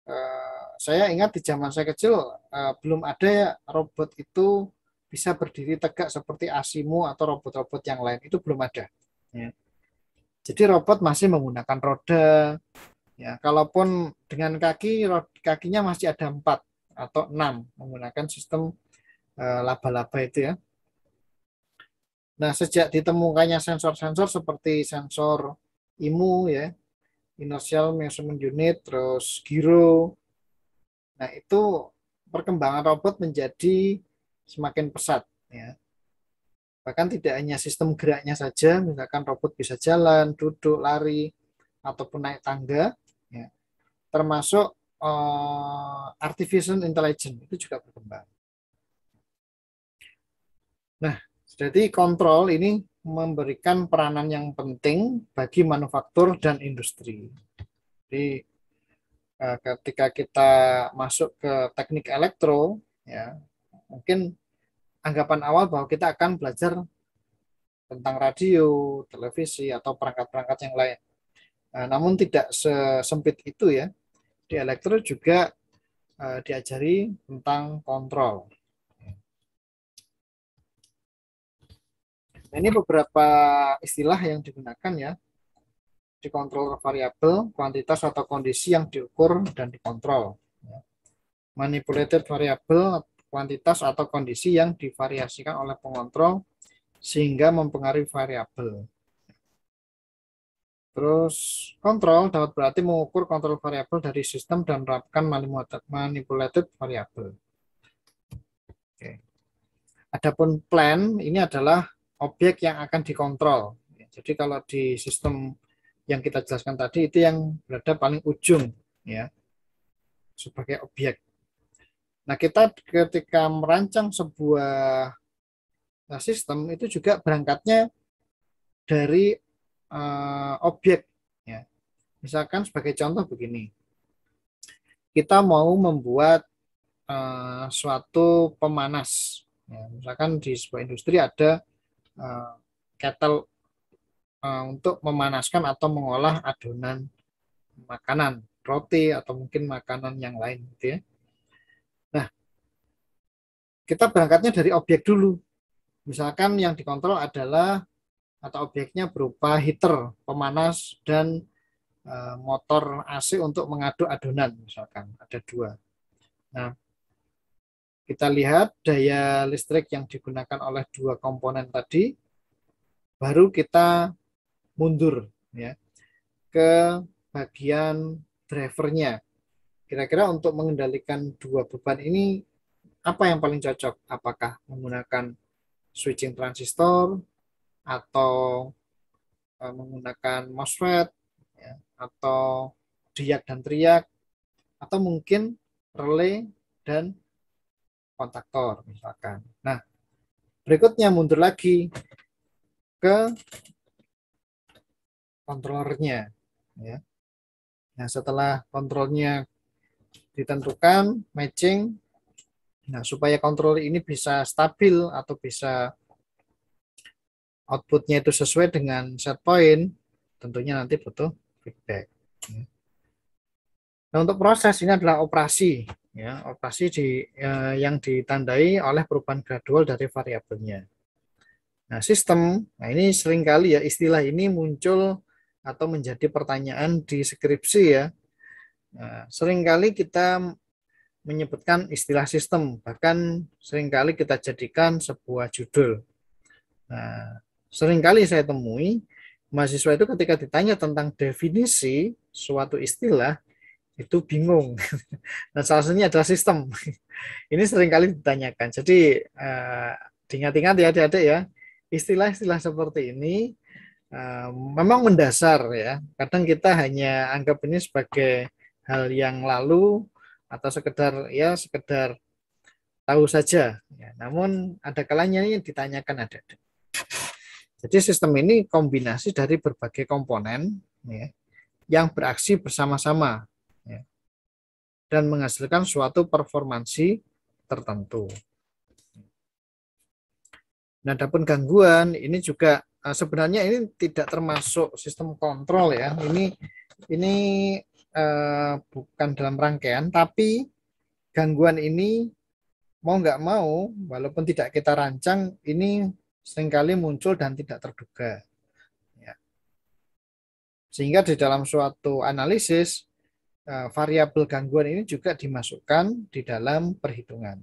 eh, saya ingat di zaman saya kecil eh, belum ada robot itu bisa berdiri tegak seperti Asimo atau robot-robot yang lain itu belum ada ya. jadi robot masih menggunakan roda ya kalaupun dengan kaki kakinya masih ada empat atau enam menggunakan sistem laba-laba itu ya Nah, sejak ditemukannya sensor-sensor seperti sensor IMU ya, inertial measurement unit, terus gyro. Nah, itu perkembangan robot menjadi semakin pesat ya. Bahkan tidak hanya sistem geraknya saja, misalkan robot bisa jalan, duduk, lari ataupun naik tangga ya. Termasuk uh, artificial intelligence itu juga berkembang. Nah, jadi kontrol ini memberikan peranan yang penting bagi manufaktur dan industri. Jadi eh, ketika kita masuk ke teknik elektro, ya mungkin anggapan awal bahwa kita akan belajar tentang radio, televisi atau perangkat-perangkat yang lain. Nah, namun tidak sesempit itu ya. Di elektro juga eh, diajari tentang kontrol Nah, ini beberapa istilah yang digunakan ya di controller variabel, kuantitas atau kondisi yang diukur dan dikontrol. Ya. Manipulated variabel, kuantitas atau kondisi yang divariasikan oleh pengontrol sehingga mempengaruhi variabel. Terus kontrol dapat berarti mengukur kontrol variabel dari sistem dan menerapkan manipulated variabel. Adapun plan ini adalah objek yang akan dikontrol. Jadi kalau di sistem yang kita jelaskan tadi itu yang berada paling ujung ya sebagai objek. Nah, kita ketika merancang sebuah eh, sistem itu juga berangkatnya dari uh, objek ya. Misalkan sebagai contoh begini. Kita mau membuat uh, suatu pemanas ya. Misalkan di sebuah industri ada Eh, kettle eh, untuk memanaskan atau mengolah adonan makanan roti atau mungkin makanan yang lain gitu ya. Nah, kita berangkatnya dari objek dulu. Misalkan yang dikontrol adalah atau objeknya berupa heater, pemanas dan eh, motor AC untuk mengaduk adonan misalkan ada dua. Nah, kita lihat daya listrik yang digunakan oleh dua komponen tadi, baru kita mundur ya ke bagian drivernya. Kira-kira untuk mengendalikan dua beban ini apa yang paling cocok? Apakah menggunakan switching transistor atau e, menggunakan MOSFET ya, atau diak dan triak atau mungkin relay dan kontaktor misalkan. Nah, berikutnya mundur lagi ke kontrolernya ya. Nah, setelah kontrolnya ditentukan matching nah supaya kontrol ini bisa stabil atau bisa outputnya itu sesuai dengan set point tentunya nanti butuh feedback. Ya. Nah, untuk proses ini adalah operasi ya, operasi di eh, yang ditandai oleh perubahan gradual dari variabelnya. Nah, sistem, nah ini seringkali ya istilah ini muncul atau menjadi pertanyaan di skripsi ya. Nah, seringkali kita menyebutkan istilah sistem, bahkan seringkali kita jadikan sebuah judul. Nah, seringkali saya temui mahasiswa itu ketika ditanya tentang definisi suatu istilah, itu bingung. Dan nah, salah satunya adalah sistem. Ini seringkali ditanyakan. Jadi eh, diingat-ingat ya adik-adik ya, istilah-istilah seperti ini eh, memang mendasar ya. Kadang kita hanya anggap ini sebagai hal yang lalu atau sekedar ya sekedar tahu saja. Ya, namun ada kalanya ini ditanyakan ada Jadi sistem ini kombinasi dari berbagai komponen ya, yang beraksi bersama-sama dan menghasilkan suatu performansi tertentu. Nah, adapun gangguan ini juga eh, sebenarnya ini tidak termasuk sistem kontrol ya. Ini ini uh, bukan dalam rangkaian, tapi gangguan ini mau nggak mau, walaupun tidak kita rancang, ini seringkali muncul dan tidak terduga. Ya. Sehingga di dalam suatu analisis Eh, variabel gangguan ini juga dimasukkan di dalam perhitungan.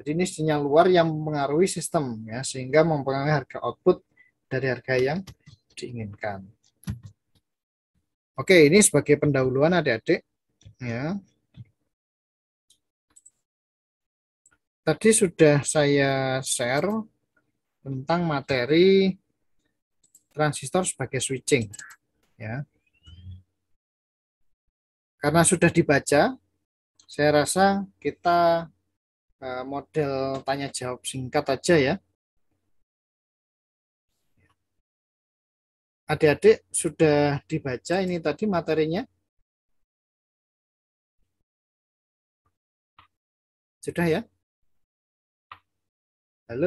Jadi ini sinyal luar yang mengaruhi sistem ya sehingga mempengaruhi harga output dari harga yang diinginkan. Oke, ini sebagai pendahuluan adik-adik ya. Tadi sudah saya share tentang materi transistor sebagai switching ya karena sudah dibaca, saya rasa kita eh, model tanya jawab singkat aja ya. Adik-adik sudah dibaca ini tadi materinya? Sudah ya? Halo.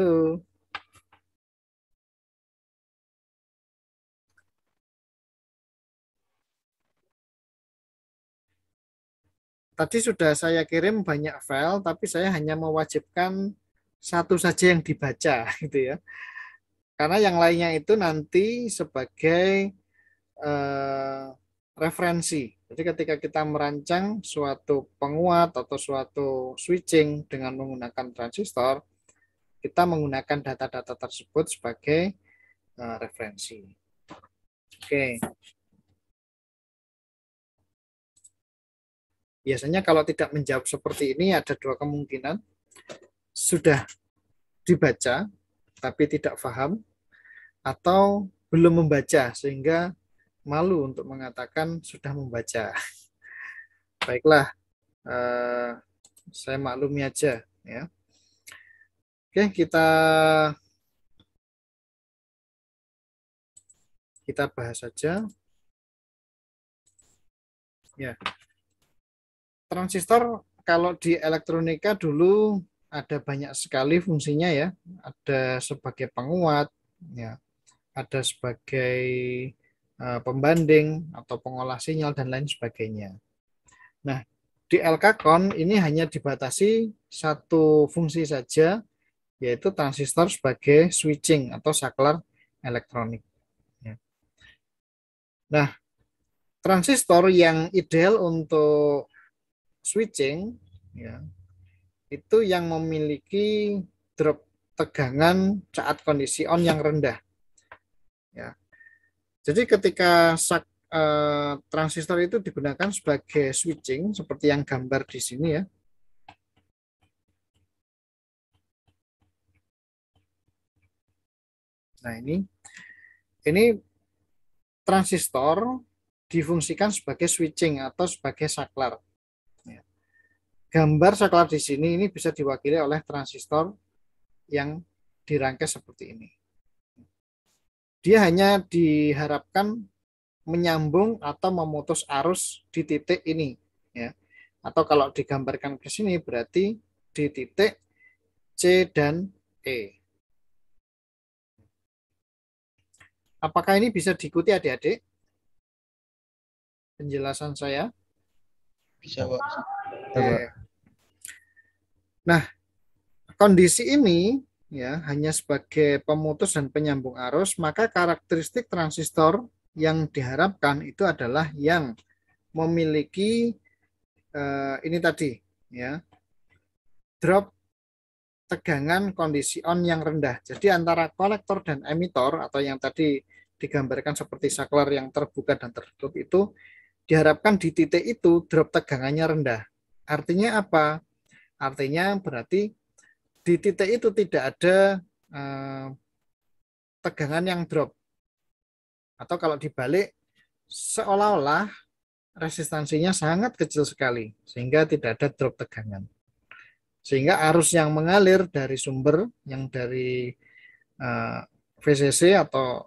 Tadi sudah saya kirim banyak file, tapi saya hanya mewajibkan satu saja yang dibaca, gitu ya. Karena yang lainnya itu nanti sebagai eh, referensi. Jadi ketika kita merancang suatu penguat atau suatu switching dengan menggunakan transistor, kita menggunakan data-data tersebut sebagai eh, referensi. Oke. Okay. Biasanya kalau tidak menjawab seperti ini ada dua kemungkinan. Sudah dibaca tapi tidak paham atau belum membaca sehingga malu untuk mengatakan sudah membaca. Baiklah, eh, saya maklumi aja ya. Oke, kita kita bahas saja. Ya transistor kalau di elektronika dulu ada banyak sekali fungsinya ya. Ada sebagai penguat, ya. Ada sebagai uh, pembanding atau pengolah sinyal dan lain sebagainya. Nah, di LKCON ini hanya dibatasi satu fungsi saja yaitu transistor sebagai switching atau saklar elektronik. Ya. Nah, transistor yang ideal untuk switching ya itu yang memiliki drop tegangan saat kondisi on yang rendah ya jadi ketika sak, e, transistor itu digunakan sebagai switching seperti yang gambar di sini ya Nah ini, ini transistor difungsikan sebagai switching atau sebagai saklar gambar saklar di sini ini bisa diwakili oleh transistor yang dirangkai seperti ini. Dia hanya diharapkan menyambung atau memutus arus di titik ini, ya. Atau kalau digambarkan ke sini berarti di titik C dan E. Apakah ini bisa diikuti adik-adik? Penjelasan saya? Bisa, Pak. Oke. Nah, kondisi ini ya hanya sebagai pemutus dan penyambung arus, maka karakteristik transistor yang diharapkan itu adalah yang memiliki eh, ini tadi ya drop tegangan kondisi on yang rendah. Jadi antara kolektor dan emitor atau yang tadi digambarkan seperti saklar yang terbuka dan tertutup itu diharapkan di titik itu drop tegangannya rendah. Artinya apa? Artinya berarti di titik itu tidak ada eh, tegangan yang drop. Atau kalau dibalik, seolah-olah resistansinya sangat kecil sekali, sehingga tidak ada drop tegangan. Sehingga arus yang mengalir dari sumber, yang dari eh, VCC atau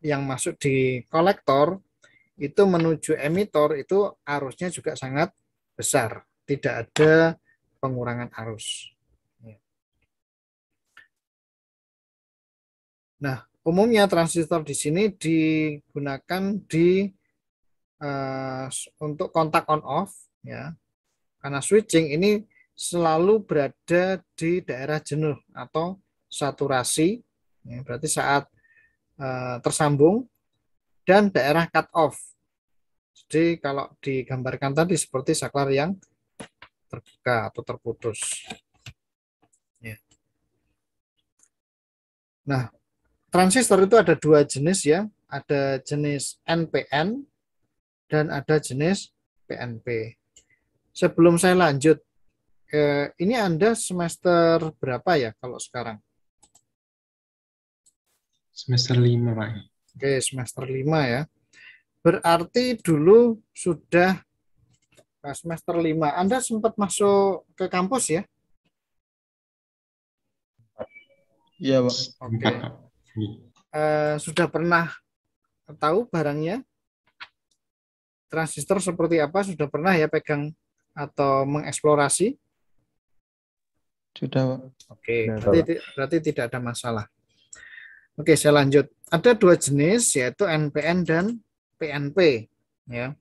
yang masuk di kolektor, itu menuju emitor itu arusnya juga sangat besar. Tidak ada pengurangan arus. Ya. Nah, umumnya transistor di sini digunakan di uh, untuk kontak on off ya. Karena switching ini selalu berada di daerah jenuh atau saturasi. Ya, berarti saat uh, tersambung dan daerah cut off. Jadi kalau digambarkan tadi seperti saklar yang terbuka atau terputus. Ya. Nah, transistor itu ada dua jenis ya, ada jenis NPN dan ada jenis PNP. Sebelum saya lanjut, ke eh, ini Anda semester berapa ya kalau sekarang? Semester 5, Pak. Oke, semester 5 ya. Berarti dulu sudah Nah, semester 5. Anda sempat masuk ke kampus ya? Iya, Pak. Oke. Uh, sudah pernah tahu barangnya? Transistor seperti apa? Sudah pernah ya pegang atau mengeksplorasi? Sudah, Pak. Oke, okay. berarti, berarti tidak ada masalah. Oke, saya lanjut. Ada dua jenis, yaitu NPN dan PNP. Ya,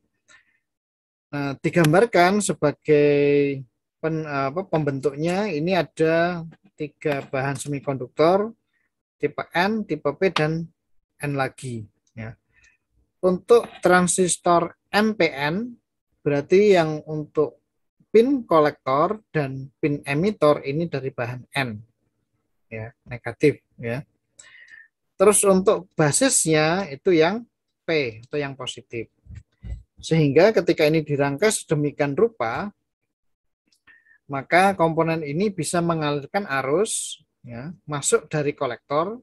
Nah, digambarkan sebagai pen, apa, pembentuknya ini ada tiga bahan semikonduktor tipe N, tipe P dan N lagi. Ya. Untuk transistor NPN berarti yang untuk pin kolektor dan pin emitor ini dari bahan N, ya negatif. Ya. Terus untuk basisnya itu yang P atau yang positif. Sehingga ketika ini dirangkai sedemikian rupa, maka komponen ini bisa mengalirkan arus ya, masuk dari kolektor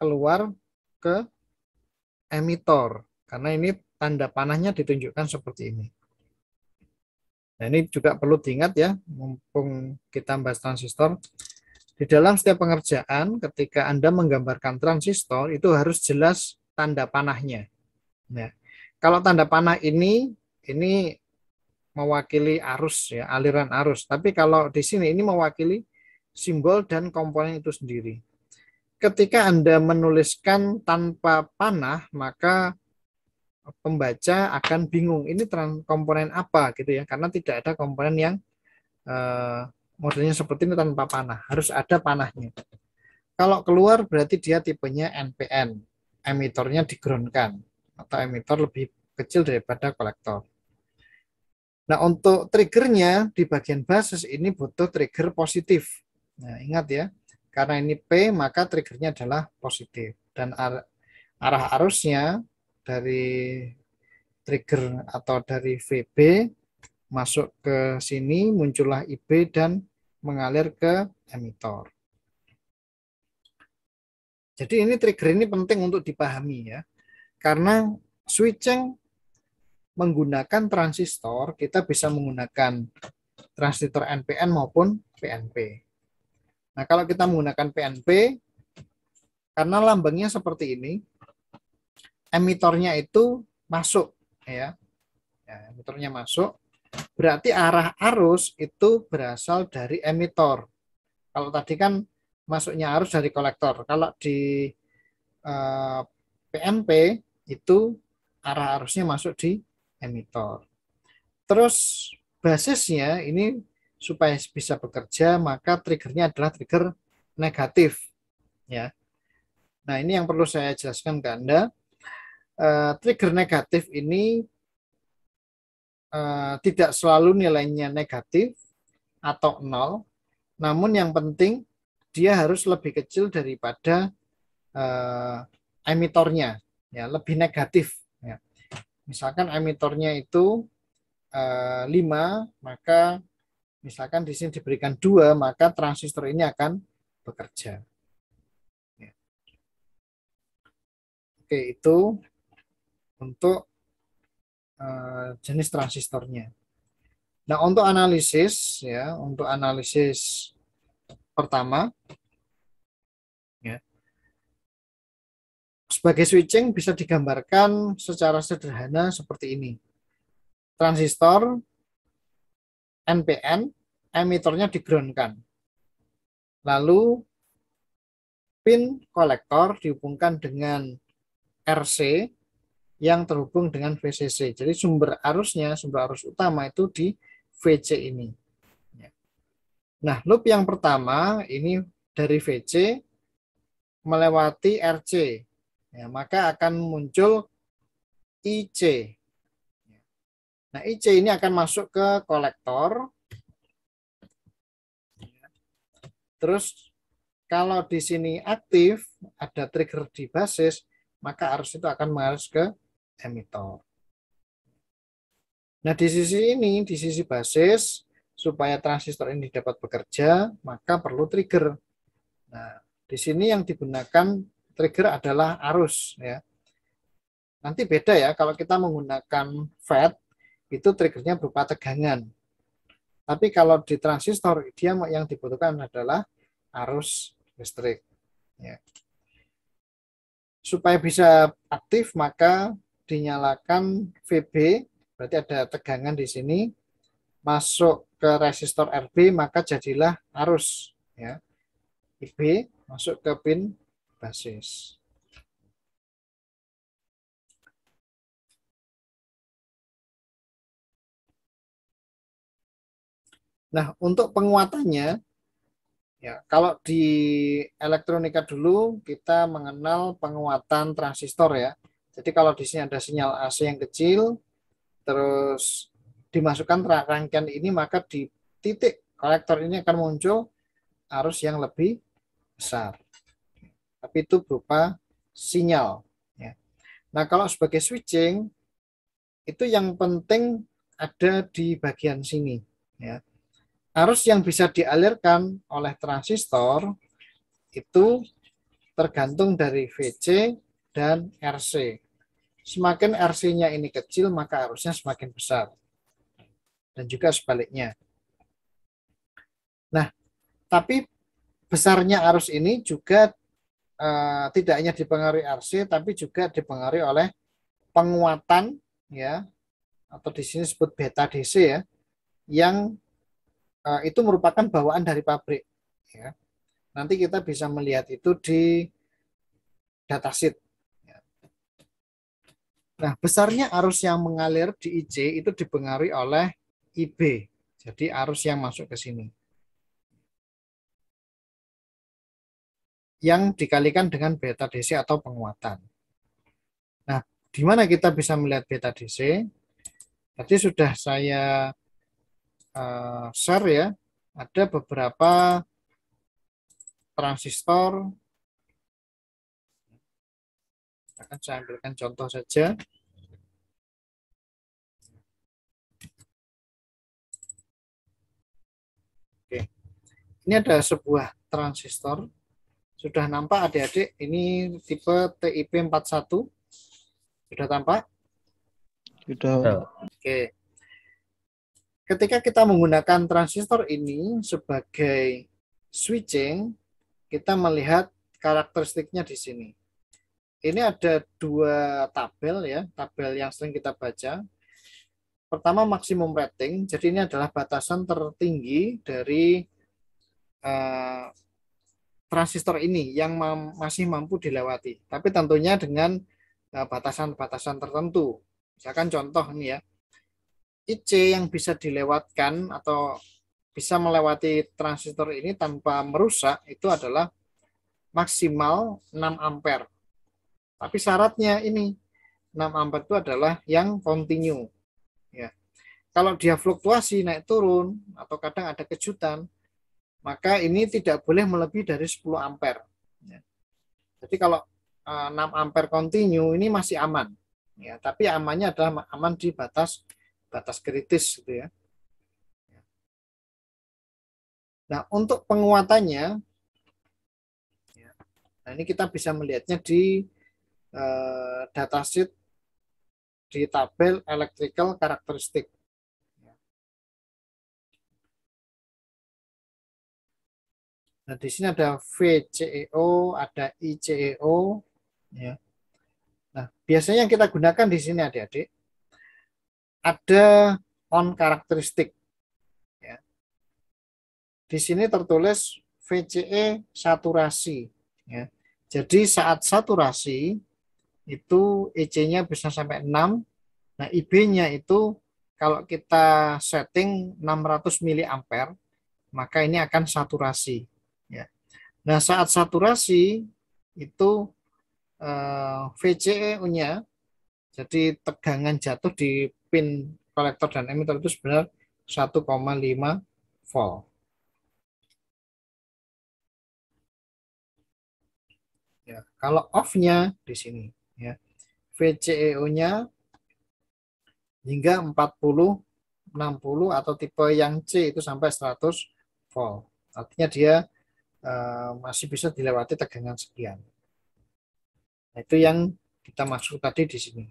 keluar ke emitor karena ini tanda panahnya ditunjukkan seperti ini. Nah, ini juga perlu diingat ya, mumpung kita membahas transistor. Di dalam setiap pengerjaan, ketika Anda menggambarkan transistor, itu harus jelas tanda panahnya. Nah, kalau tanda panah ini ini mewakili arus ya, aliran arus. Tapi kalau di sini ini mewakili simbol dan komponen itu sendiri. Ketika Anda menuliskan tanpa panah, maka pembaca akan bingung ini komponen apa gitu ya, karena tidak ada komponen yang eh, modelnya seperti ini tanpa panah, harus ada panahnya. Kalau keluar berarti dia tipenya NPN, emitornya digroundkan atau emitor lebih kecil daripada kolektor. Nah, untuk triggernya di bagian basis ini butuh trigger positif. Nah, ingat ya, karena ini P maka triggernya adalah positif dan arah arusnya dari trigger atau dari VB masuk ke sini muncullah IB dan mengalir ke emitor. Jadi ini trigger ini penting untuk dipahami ya. Karena switching menggunakan transistor, kita bisa menggunakan transistor NPN maupun PNP. Nah, kalau kita menggunakan PNP, karena lambangnya seperti ini, emitornya itu masuk, ya, ya emitornya masuk. Berarti arah arus itu berasal dari emitor. Kalau tadi kan masuknya arus dari kolektor. Kalau di eh, PNP itu arah arusnya masuk di emitor. Terus basisnya ini supaya bisa bekerja maka triggernya adalah trigger negatif ya. Nah ini yang perlu saya jelaskan ke anda. E, trigger negatif ini e, tidak selalu nilainya negatif atau nol, namun yang penting dia harus lebih kecil daripada e, eh, emitornya ya lebih negatif ya. misalkan emitornya itu eh, lima 5 maka misalkan di sini diberikan dua maka transistor ini akan bekerja ya. oke itu untuk eh, jenis transistornya nah untuk analisis ya untuk analisis pertama Sebagai switching bisa digambarkan secara sederhana seperti ini. Transistor NPN emitornya digroundkan. Lalu pin kolektor dihubungkan dengan RC yang terhubung dengan VCC. Jadi sumber arusnya, sumber arus utama itu di VC ini. Nah, loop yang pertama ini dari VC melewati RC ya, maka akan muncul IC. Nah, IC ini akan masuk ke kolektor. Terus kalau di sini aktif, ada trigger di basis, maka arus itu akan mengarus ke emitor. Nah, di sisi ini, di sisi basis, supaya transistor ini dapat bekerja, maka perlu trigger. Nah, di sini yang digunakan Trigger adalah arus ya. Nanti beda ya kalau kita menggunakan FET itu triggernya berupa tegangan. Tapi kalau di transistor dia yang dibutuhkan adalah arus listrik. Ya. Supaya bisa aktif maka dinyalakan VB berarti ada tegangan di sini masuk ke resistor RB maka jadilah arus ya. IB masuk ke pin basis. Nah, untuk penguatannya, ya kalau di elektronika dulu kita mengenal penguatan transistor ya. Jadi kalau di sini ada sinyal AC yang kecil, terus dimasukkan rangkaian ini maka di titik kolektor ini akan muncul arus yang lebih besar tapi itu berupa sinyal. Ya. Nah, kalau sebagai switching, itu yang penting ada di bagian sini. Ya. Arus yang bisa dialirkan oleh transistor itu tergantung dari VC dan RC. Semakin RC-nya ini kecil, maka arusnya semakin besar. Dan juga sebaliknya. Nah, tapi besarnya arus ini juga Eh, tidak hanya dipengaruhi RC tapi juga dipengaruhi oleh penguatan ya atau di sini disebut beta DC ya yang eh, itu merupakan bawaan dari pabrik ya. Nanti kita bisa melihat itu di datasheet. Ya. Nah, besarnya arus yang mengalir di IC itu dipengaruhi oleh IB. Jadi arus yang masuk ke sini. yang dikalikan dengan beta DC atau penguatan. Nah, di mana kita bisa melihat beta DC? Tadi sudah saya eh, share ya, ada beberapa transistor. Akan saya ambilkan contoh saja. Oke. Ini ada sebuah transistor sudah nampak adik-adik ini tipe TIP 41? Sudah tampak? Sudah. Oke. Ketika kita menggunakan transistor ini sebagai switching, kita melihat karakteristiknya di sini. Ini ada dua tabel ya, tabel yang sering kita baca. Pertama maksimum rating, jadi ini adalah batasan tertinggi dari uh, transistor ini yang mam masih mampu dilewati. Tapi tentunya dengan eh, batasan-batasan uh, tertentu. Misalkan contoh ini ya, IC yang bisa dilewatkan atau bisa melewati transistor ini tanpa merusak itu adalah maksimal 6 ampere. Tapi syaratnya ini 6 ampere itu adalah yang kontinu. Ya. Kalau dia fluktuasi naik turun atau kadang ada kejutan, maka ini tidak boleh melebihi dari 10 ampere. Ya. Jadi kalau 6 eh, ampere kontinu ini masih aman. Ya, tapi amannya adalah aman di batas batas kritis gitu ya. Nah, untuk penguatannya ya, Nah, ini kita bisa melihatnya di uh, eh, datasheet di tabel electrical karakteristik. Nah, di sini ada VCEO, ada ICEO. Ya. Nah, biasanya yang kita gunakan di sini adik-adik, ada on karakteristik. Ya. Di sini tertulis VCE saturasi. Ya. Jadi saat saturasi, itu EC-nya bisa sampai 6. Nah, IB-nya itu kalau kita setting 600 mA, maka ini akan saturasi. Nah, saat saturasi itu eh, VCE-nya, jadi tegangan jatuh di pin kolektor dan emitter itu sebenarnya 1,5 volt. Ya, kalau off-nya di sini ya. VCEO-nya hingga 40 60 atau tipe yang C itu sampai 100 volt. Artinya dia Eh, masih bisa dilewati tegangan sekian. Nah, itu yang kita masuk tadi di sini.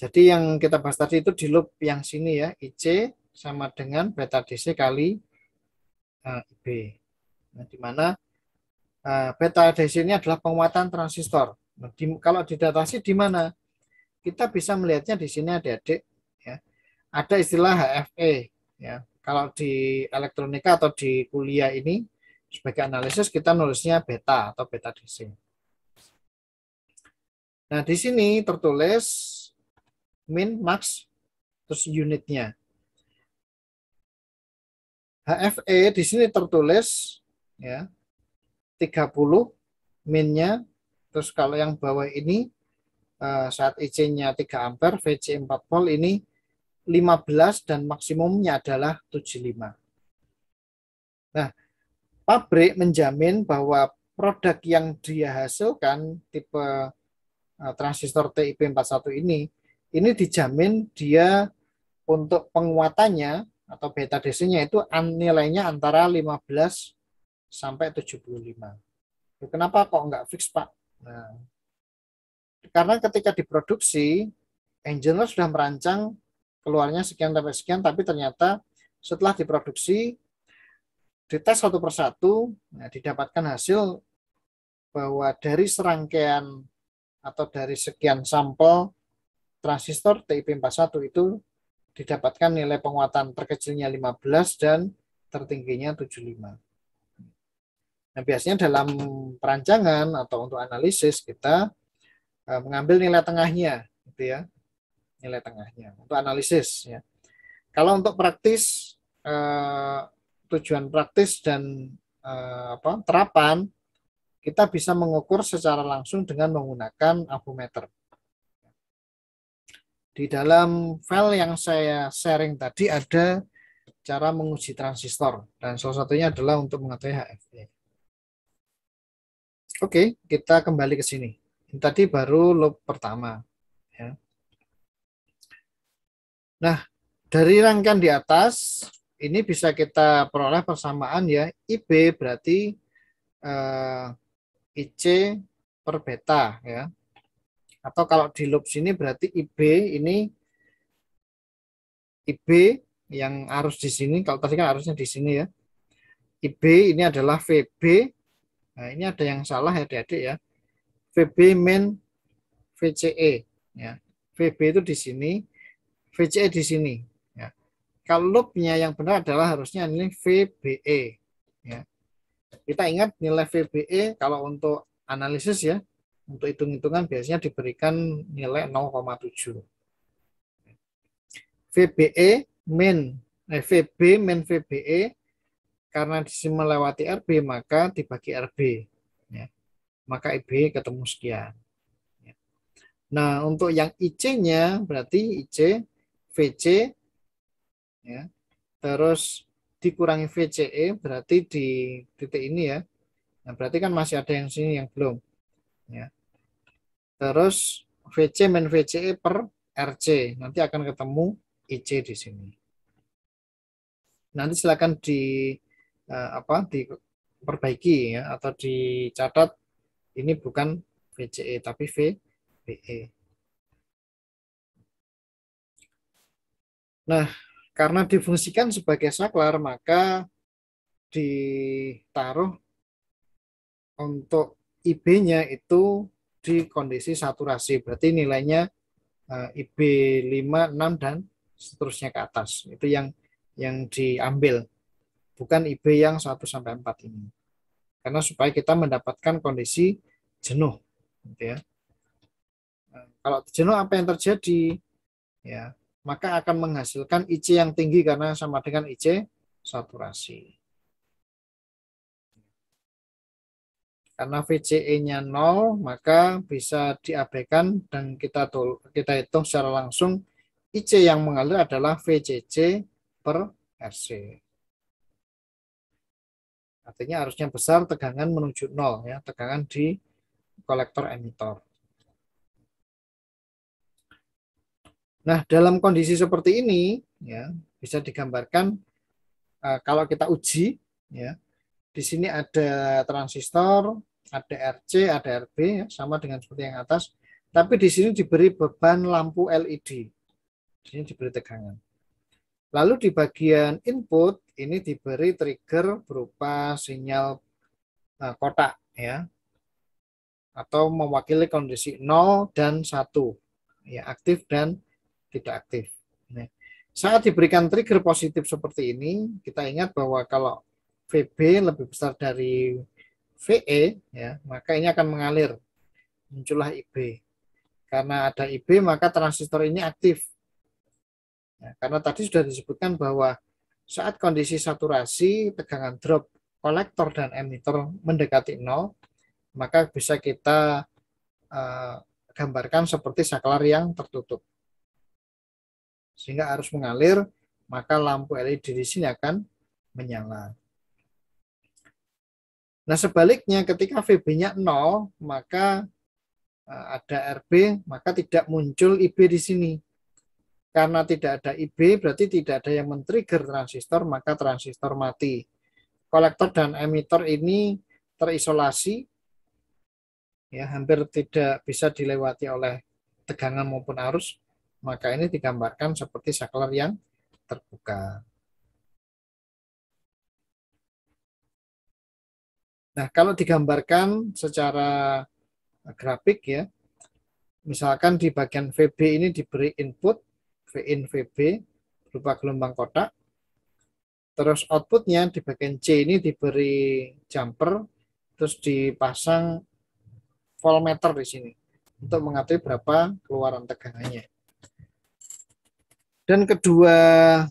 Jadi yang kita bahas tadi itu di loop yang sini ya, IC sama dengan beta DC kali uh, eh, IB. Nah, di mana uh, beta DC ini adalah penguatan transistor. Nah, di, kalau didatasi di mana? Kita bisa melihatnya di sini adik-adik ya. Ada istilah HFE ya kalau di elektronika atau di kuliah ini sebagai analisis kita nulisnya beta atau beta DC. Nah, di sini tertulis min, max, terus unitnya. HFE di sini tertulis ya 30 minnya terus kalau yang bawah ini eh, saat IC-nya 3 ampere, VC 4 volt ini 15 dan maksimumnya adalah 75. Nah, pabrik menjamin bahwa produk yang dia hasilkan tipe eh, transistor TIP41 ini ini dijamin dia untuk penguatannya atau beta DC-nya itu nilainya antara 15 sampai 75. Kenapa kok enggak fix, Pak? Nah, karena ketika diproduksi, engineer sudah merancang keluarnya sekian sampai sekian, tapi ternyata setelah diproduksi, dites satu persatu, nah, didapatkan hasil bahwa dari serangkaian atau dari sekian sampel transistor TIP41 itu didapatkan nilai penguatan terkecilnya 15 dan tertingginya 75. Nah, biasanya dalam perancangan atau untuk analisis kita eh, mengambil nilai tengahnya gitu ya nilai tengahnya untuk analisis ya. Kalau untuk praktis eh, tujuan praktis dan eh, apa terapan kita bisa mengukur secara langsung dengan menggunakan avometer Di dalam file yang saya sharing tadi ada cara menguji transistor dan salah satunya adalah untuk mengetahui HFE. Oke, kita kembali ke sini. Ini tadi baru loop pertama. Nah, dari rangkaian di atas ini bisa kita peroleh persamaan ya. IB berarti eh, IC per beta ya. Atau kalau di loop sini berarti IB ini IB yang arus di sini, kalau tadi kan arusnya di sini ya. IB ini adalah VB. Nah, ini ada yang salah ya adik-adik ya. VB min VCE ya. VB itu di sini, VCE di sini. Ya. Kalau loopnya yang benar adalah harusnya ini VBE. Ya. Kita ingat nilai VBE kalau untuk analisis ya, untuk hitung-hitungan biasanya diberikan nilai 0,7. VBE min eh, VB min VBE karena di sini melewati RB maka dibagi RB. Ya. Maka IB ketemu sekian. Ya. Nah, untuk yang IC-nya berarti IC VC ya. Terus dikurangi VCE berarti di titik ini ya. Nah, berarti kan masih ada yang sini yang belum. Ya. Terus VC min VCE per RC. Nanti akan ketemu IC di sini. Nanti silakan di eh, apa diperbaiki ya atau dicatat ini bukan VCE tapi VBE. Nah, karena difungsikan sebagai saklar, maka ditaruh untuk IB-nya itu di kondisi saturasi. Berarti nilainya IB 5, 6, dan seterusnya ke atas. Itu yang yang diambil. Bukan IB yang 1 sampai 4 ini. Karena supaya kita mendapatkan kondisi jenuh. Gitu ya. Nah, kalau jenuh apa yang terjadi? Ya, maka akan menghasilkan IC yang tinggi karena sama dengan IC saturasi. Karena VCE-nya 0, maka bisa diabaikan dan kita kita hitung secara langsung IC yang mengalir adalah VCC per RC. Artinya arusnya besar, tegangan menuju nol ya, tegangan di kolektor emitor. Nah, dalam kondisi seperti ini, ya bisa digambarkan uh, kalau kita uji, ya di sini ada transistor, ada RC, ada RB, ya, sama dengan seperti yang atas, tapi di sini diberi beban lampu LED, di sini diberi tegangan. Lalu di bagian input ini diberi trigger berupa sinyal uh, kotak, ya atau mewakili kondisi 0 dan 1 ya aktif dan tidak aktif. Saat diberikan trigger positif seperti ini, kita ingat bahwa kalau VB lebih besar dari VE, ya, maka ini akan mengalir. Muncullah IB. Karena ada IB, maka transistor ini aktif. Ya, karena tadi sudah disebutkan bahwa saat kondisi saturasi, tegangan drop kolektor dan emitter mendekati nol, maka bisa kita uh, gambarkan seperti saklar yang tertutup sehingga arus mengalir, maka lampu LED di sini akan menyala. Nah, sebaliknya ketika VB-nya 0, maka e, ada RB, maka tidak muncul IB di sini. Karena tidak ada IB, berarti tidak ada yang men-trigger transistor, maka transistor mati. Kolektor dan emitter ini terisolasi, ya hampir tidak bisa dilewati oleh tegangan maupun arus maka ini digambarkan seperti saklar yang terbuka. Nah, kalau digambarkan secara grafik ya, misalkan di bagian VB ini diberi input VIN VB berupa gelombang kotak, terus outputnya di bagian C ini diberi jumper, terus dipasang voltmeter di sini untuk mengatur berapa keluaran tegangannya. Dan kedua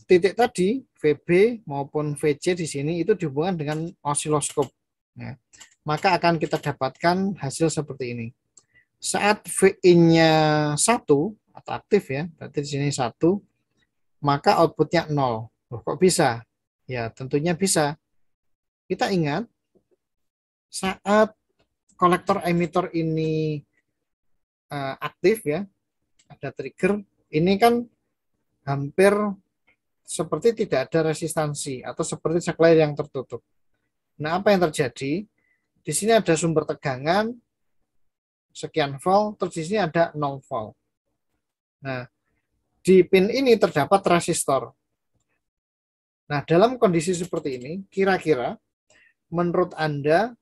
titik tadi, VB maupun VC di sini itu dihubungkan dengan osiloskop. Ya. Maka akan kita dapatkan hasil seperti ini. Saat VI-nya 1 atau aktif ya, berarti di sini 1, maka outputnya 0. Loh, kok bisa? Ya tentunya bisa. Kita ingat, saat kolektor emitor ini uh, aktif ya, ada trigger, ini kan hampir seperti tidak ada resistansi atau seperti ceklir yang tertutup. Nah, apa yang terjadi? Di sini ada sumber tegangan sekian volt, terus di sini ada 0 volt. Nah, di pin ini terdapat resistor. Nah, dalam kondisi seperti ini, kira-kira menurut Anda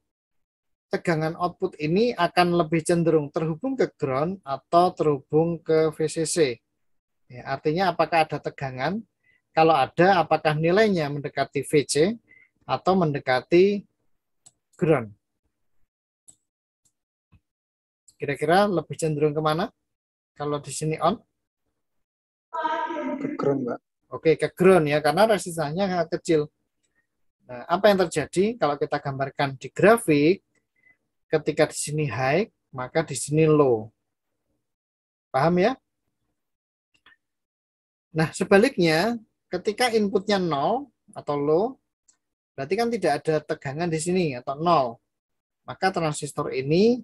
tegangan output ini akan lebih cenderung terhubung ke ground atau terhubung ke VCC? Ya, artinya apakah ada tegangan? Kalau ada, apakah nilainya mendekati VC atau mendekati ground? Kira-kira lebih cenderung kemana? Kalau di sini on? Ke ground, Mbak. Oke, ke ground ya, karena resistannya kecil. Nah, apa yang terjadi kalau kita gambarkan di grafik, ketika di sini high, maka di sini low. Paham ya? Nah, sebaliknya, ketika inputnya nol atau low, berarti kan tidak ada tegangan di sini atau nol. Maka transistor ini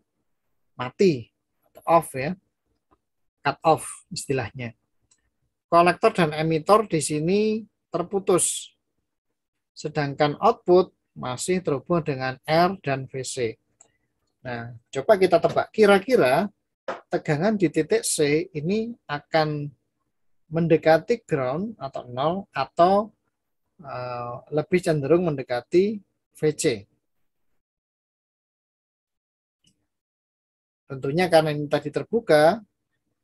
mati atau off ya. Cut off istilahnya. Kolektor dan emitor di sini terputus. Sedangkan output masih terhubung dengan R dan VC. Nah, coba kita tebak. Kira-kira tegangan di titik C ini akan mendekati ground atau nol atau uh, lebih cenderung mendekati VC. Tentunya karena ini tadi terbuka,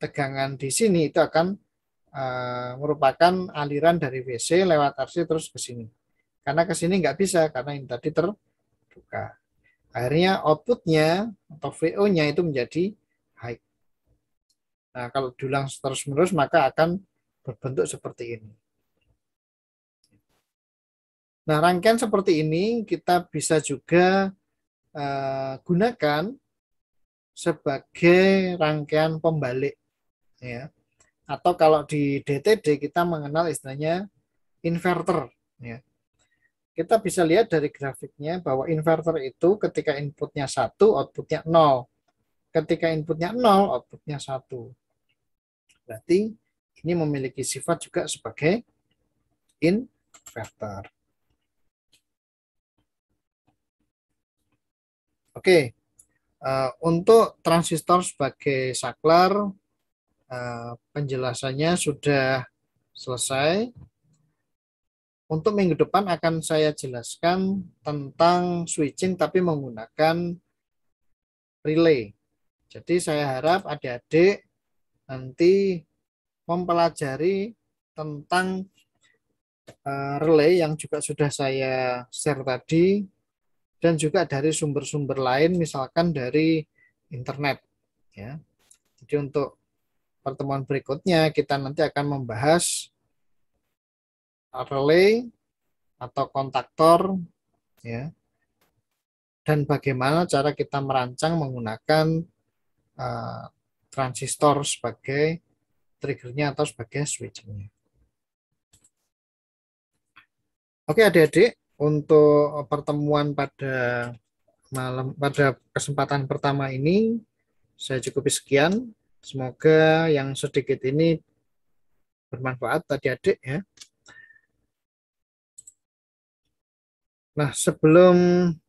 tegangan di sini itu akan uh, merupakan aliran dari VC lewat RC terus ke sini. Karena ke sini nggak bisa karena ini tadi terbuka. Akhirnya outputnya atau VO-nya itu menjadi high. Nah, kalau diulang terus-menerus maka akan berbentuk seperti ini. Nah, rangkaian seperti ini kita bisa juga eh, gunakan sebagai rangkaian pembalik ya. Atau kalau di DTD kita mengenal istilahnya inverter ya. Kita bisa lihat dari grafiknya bahwa inverter itu ketika inputnya satu outputnya nol Ketika inputnya nol outputnya satu Berarti ini memiliki sifat juga sebagai inverter. Oke, uh, untuk transistor sebagai saklar, uh, penjelasannya sudah selesai. Untuk minggu depan akan saya jelaskan tentang switching tapi menggunakan relay. Jadi saya harap adik-adik nanti mempelajari tentang uh, relay yang juga sudah saya share tadi dan juga dari sumber-sumber lain misalkan dari internet ya. Jadi untuk pertemuan berikutnya kita nanti akan membahas relay atau kontaktor ya. Dan bagaimana cara kita merancang menggunakan uh, transistor sebagai triggernya atau sebagai switchingnya. Oke adik-adik, untuk pertemuan pada malam pada kesempatan pertama ini saya cukup sekian. Semoga yang sedikit ini bermanfaat tadi adik ya. Nah, sebelum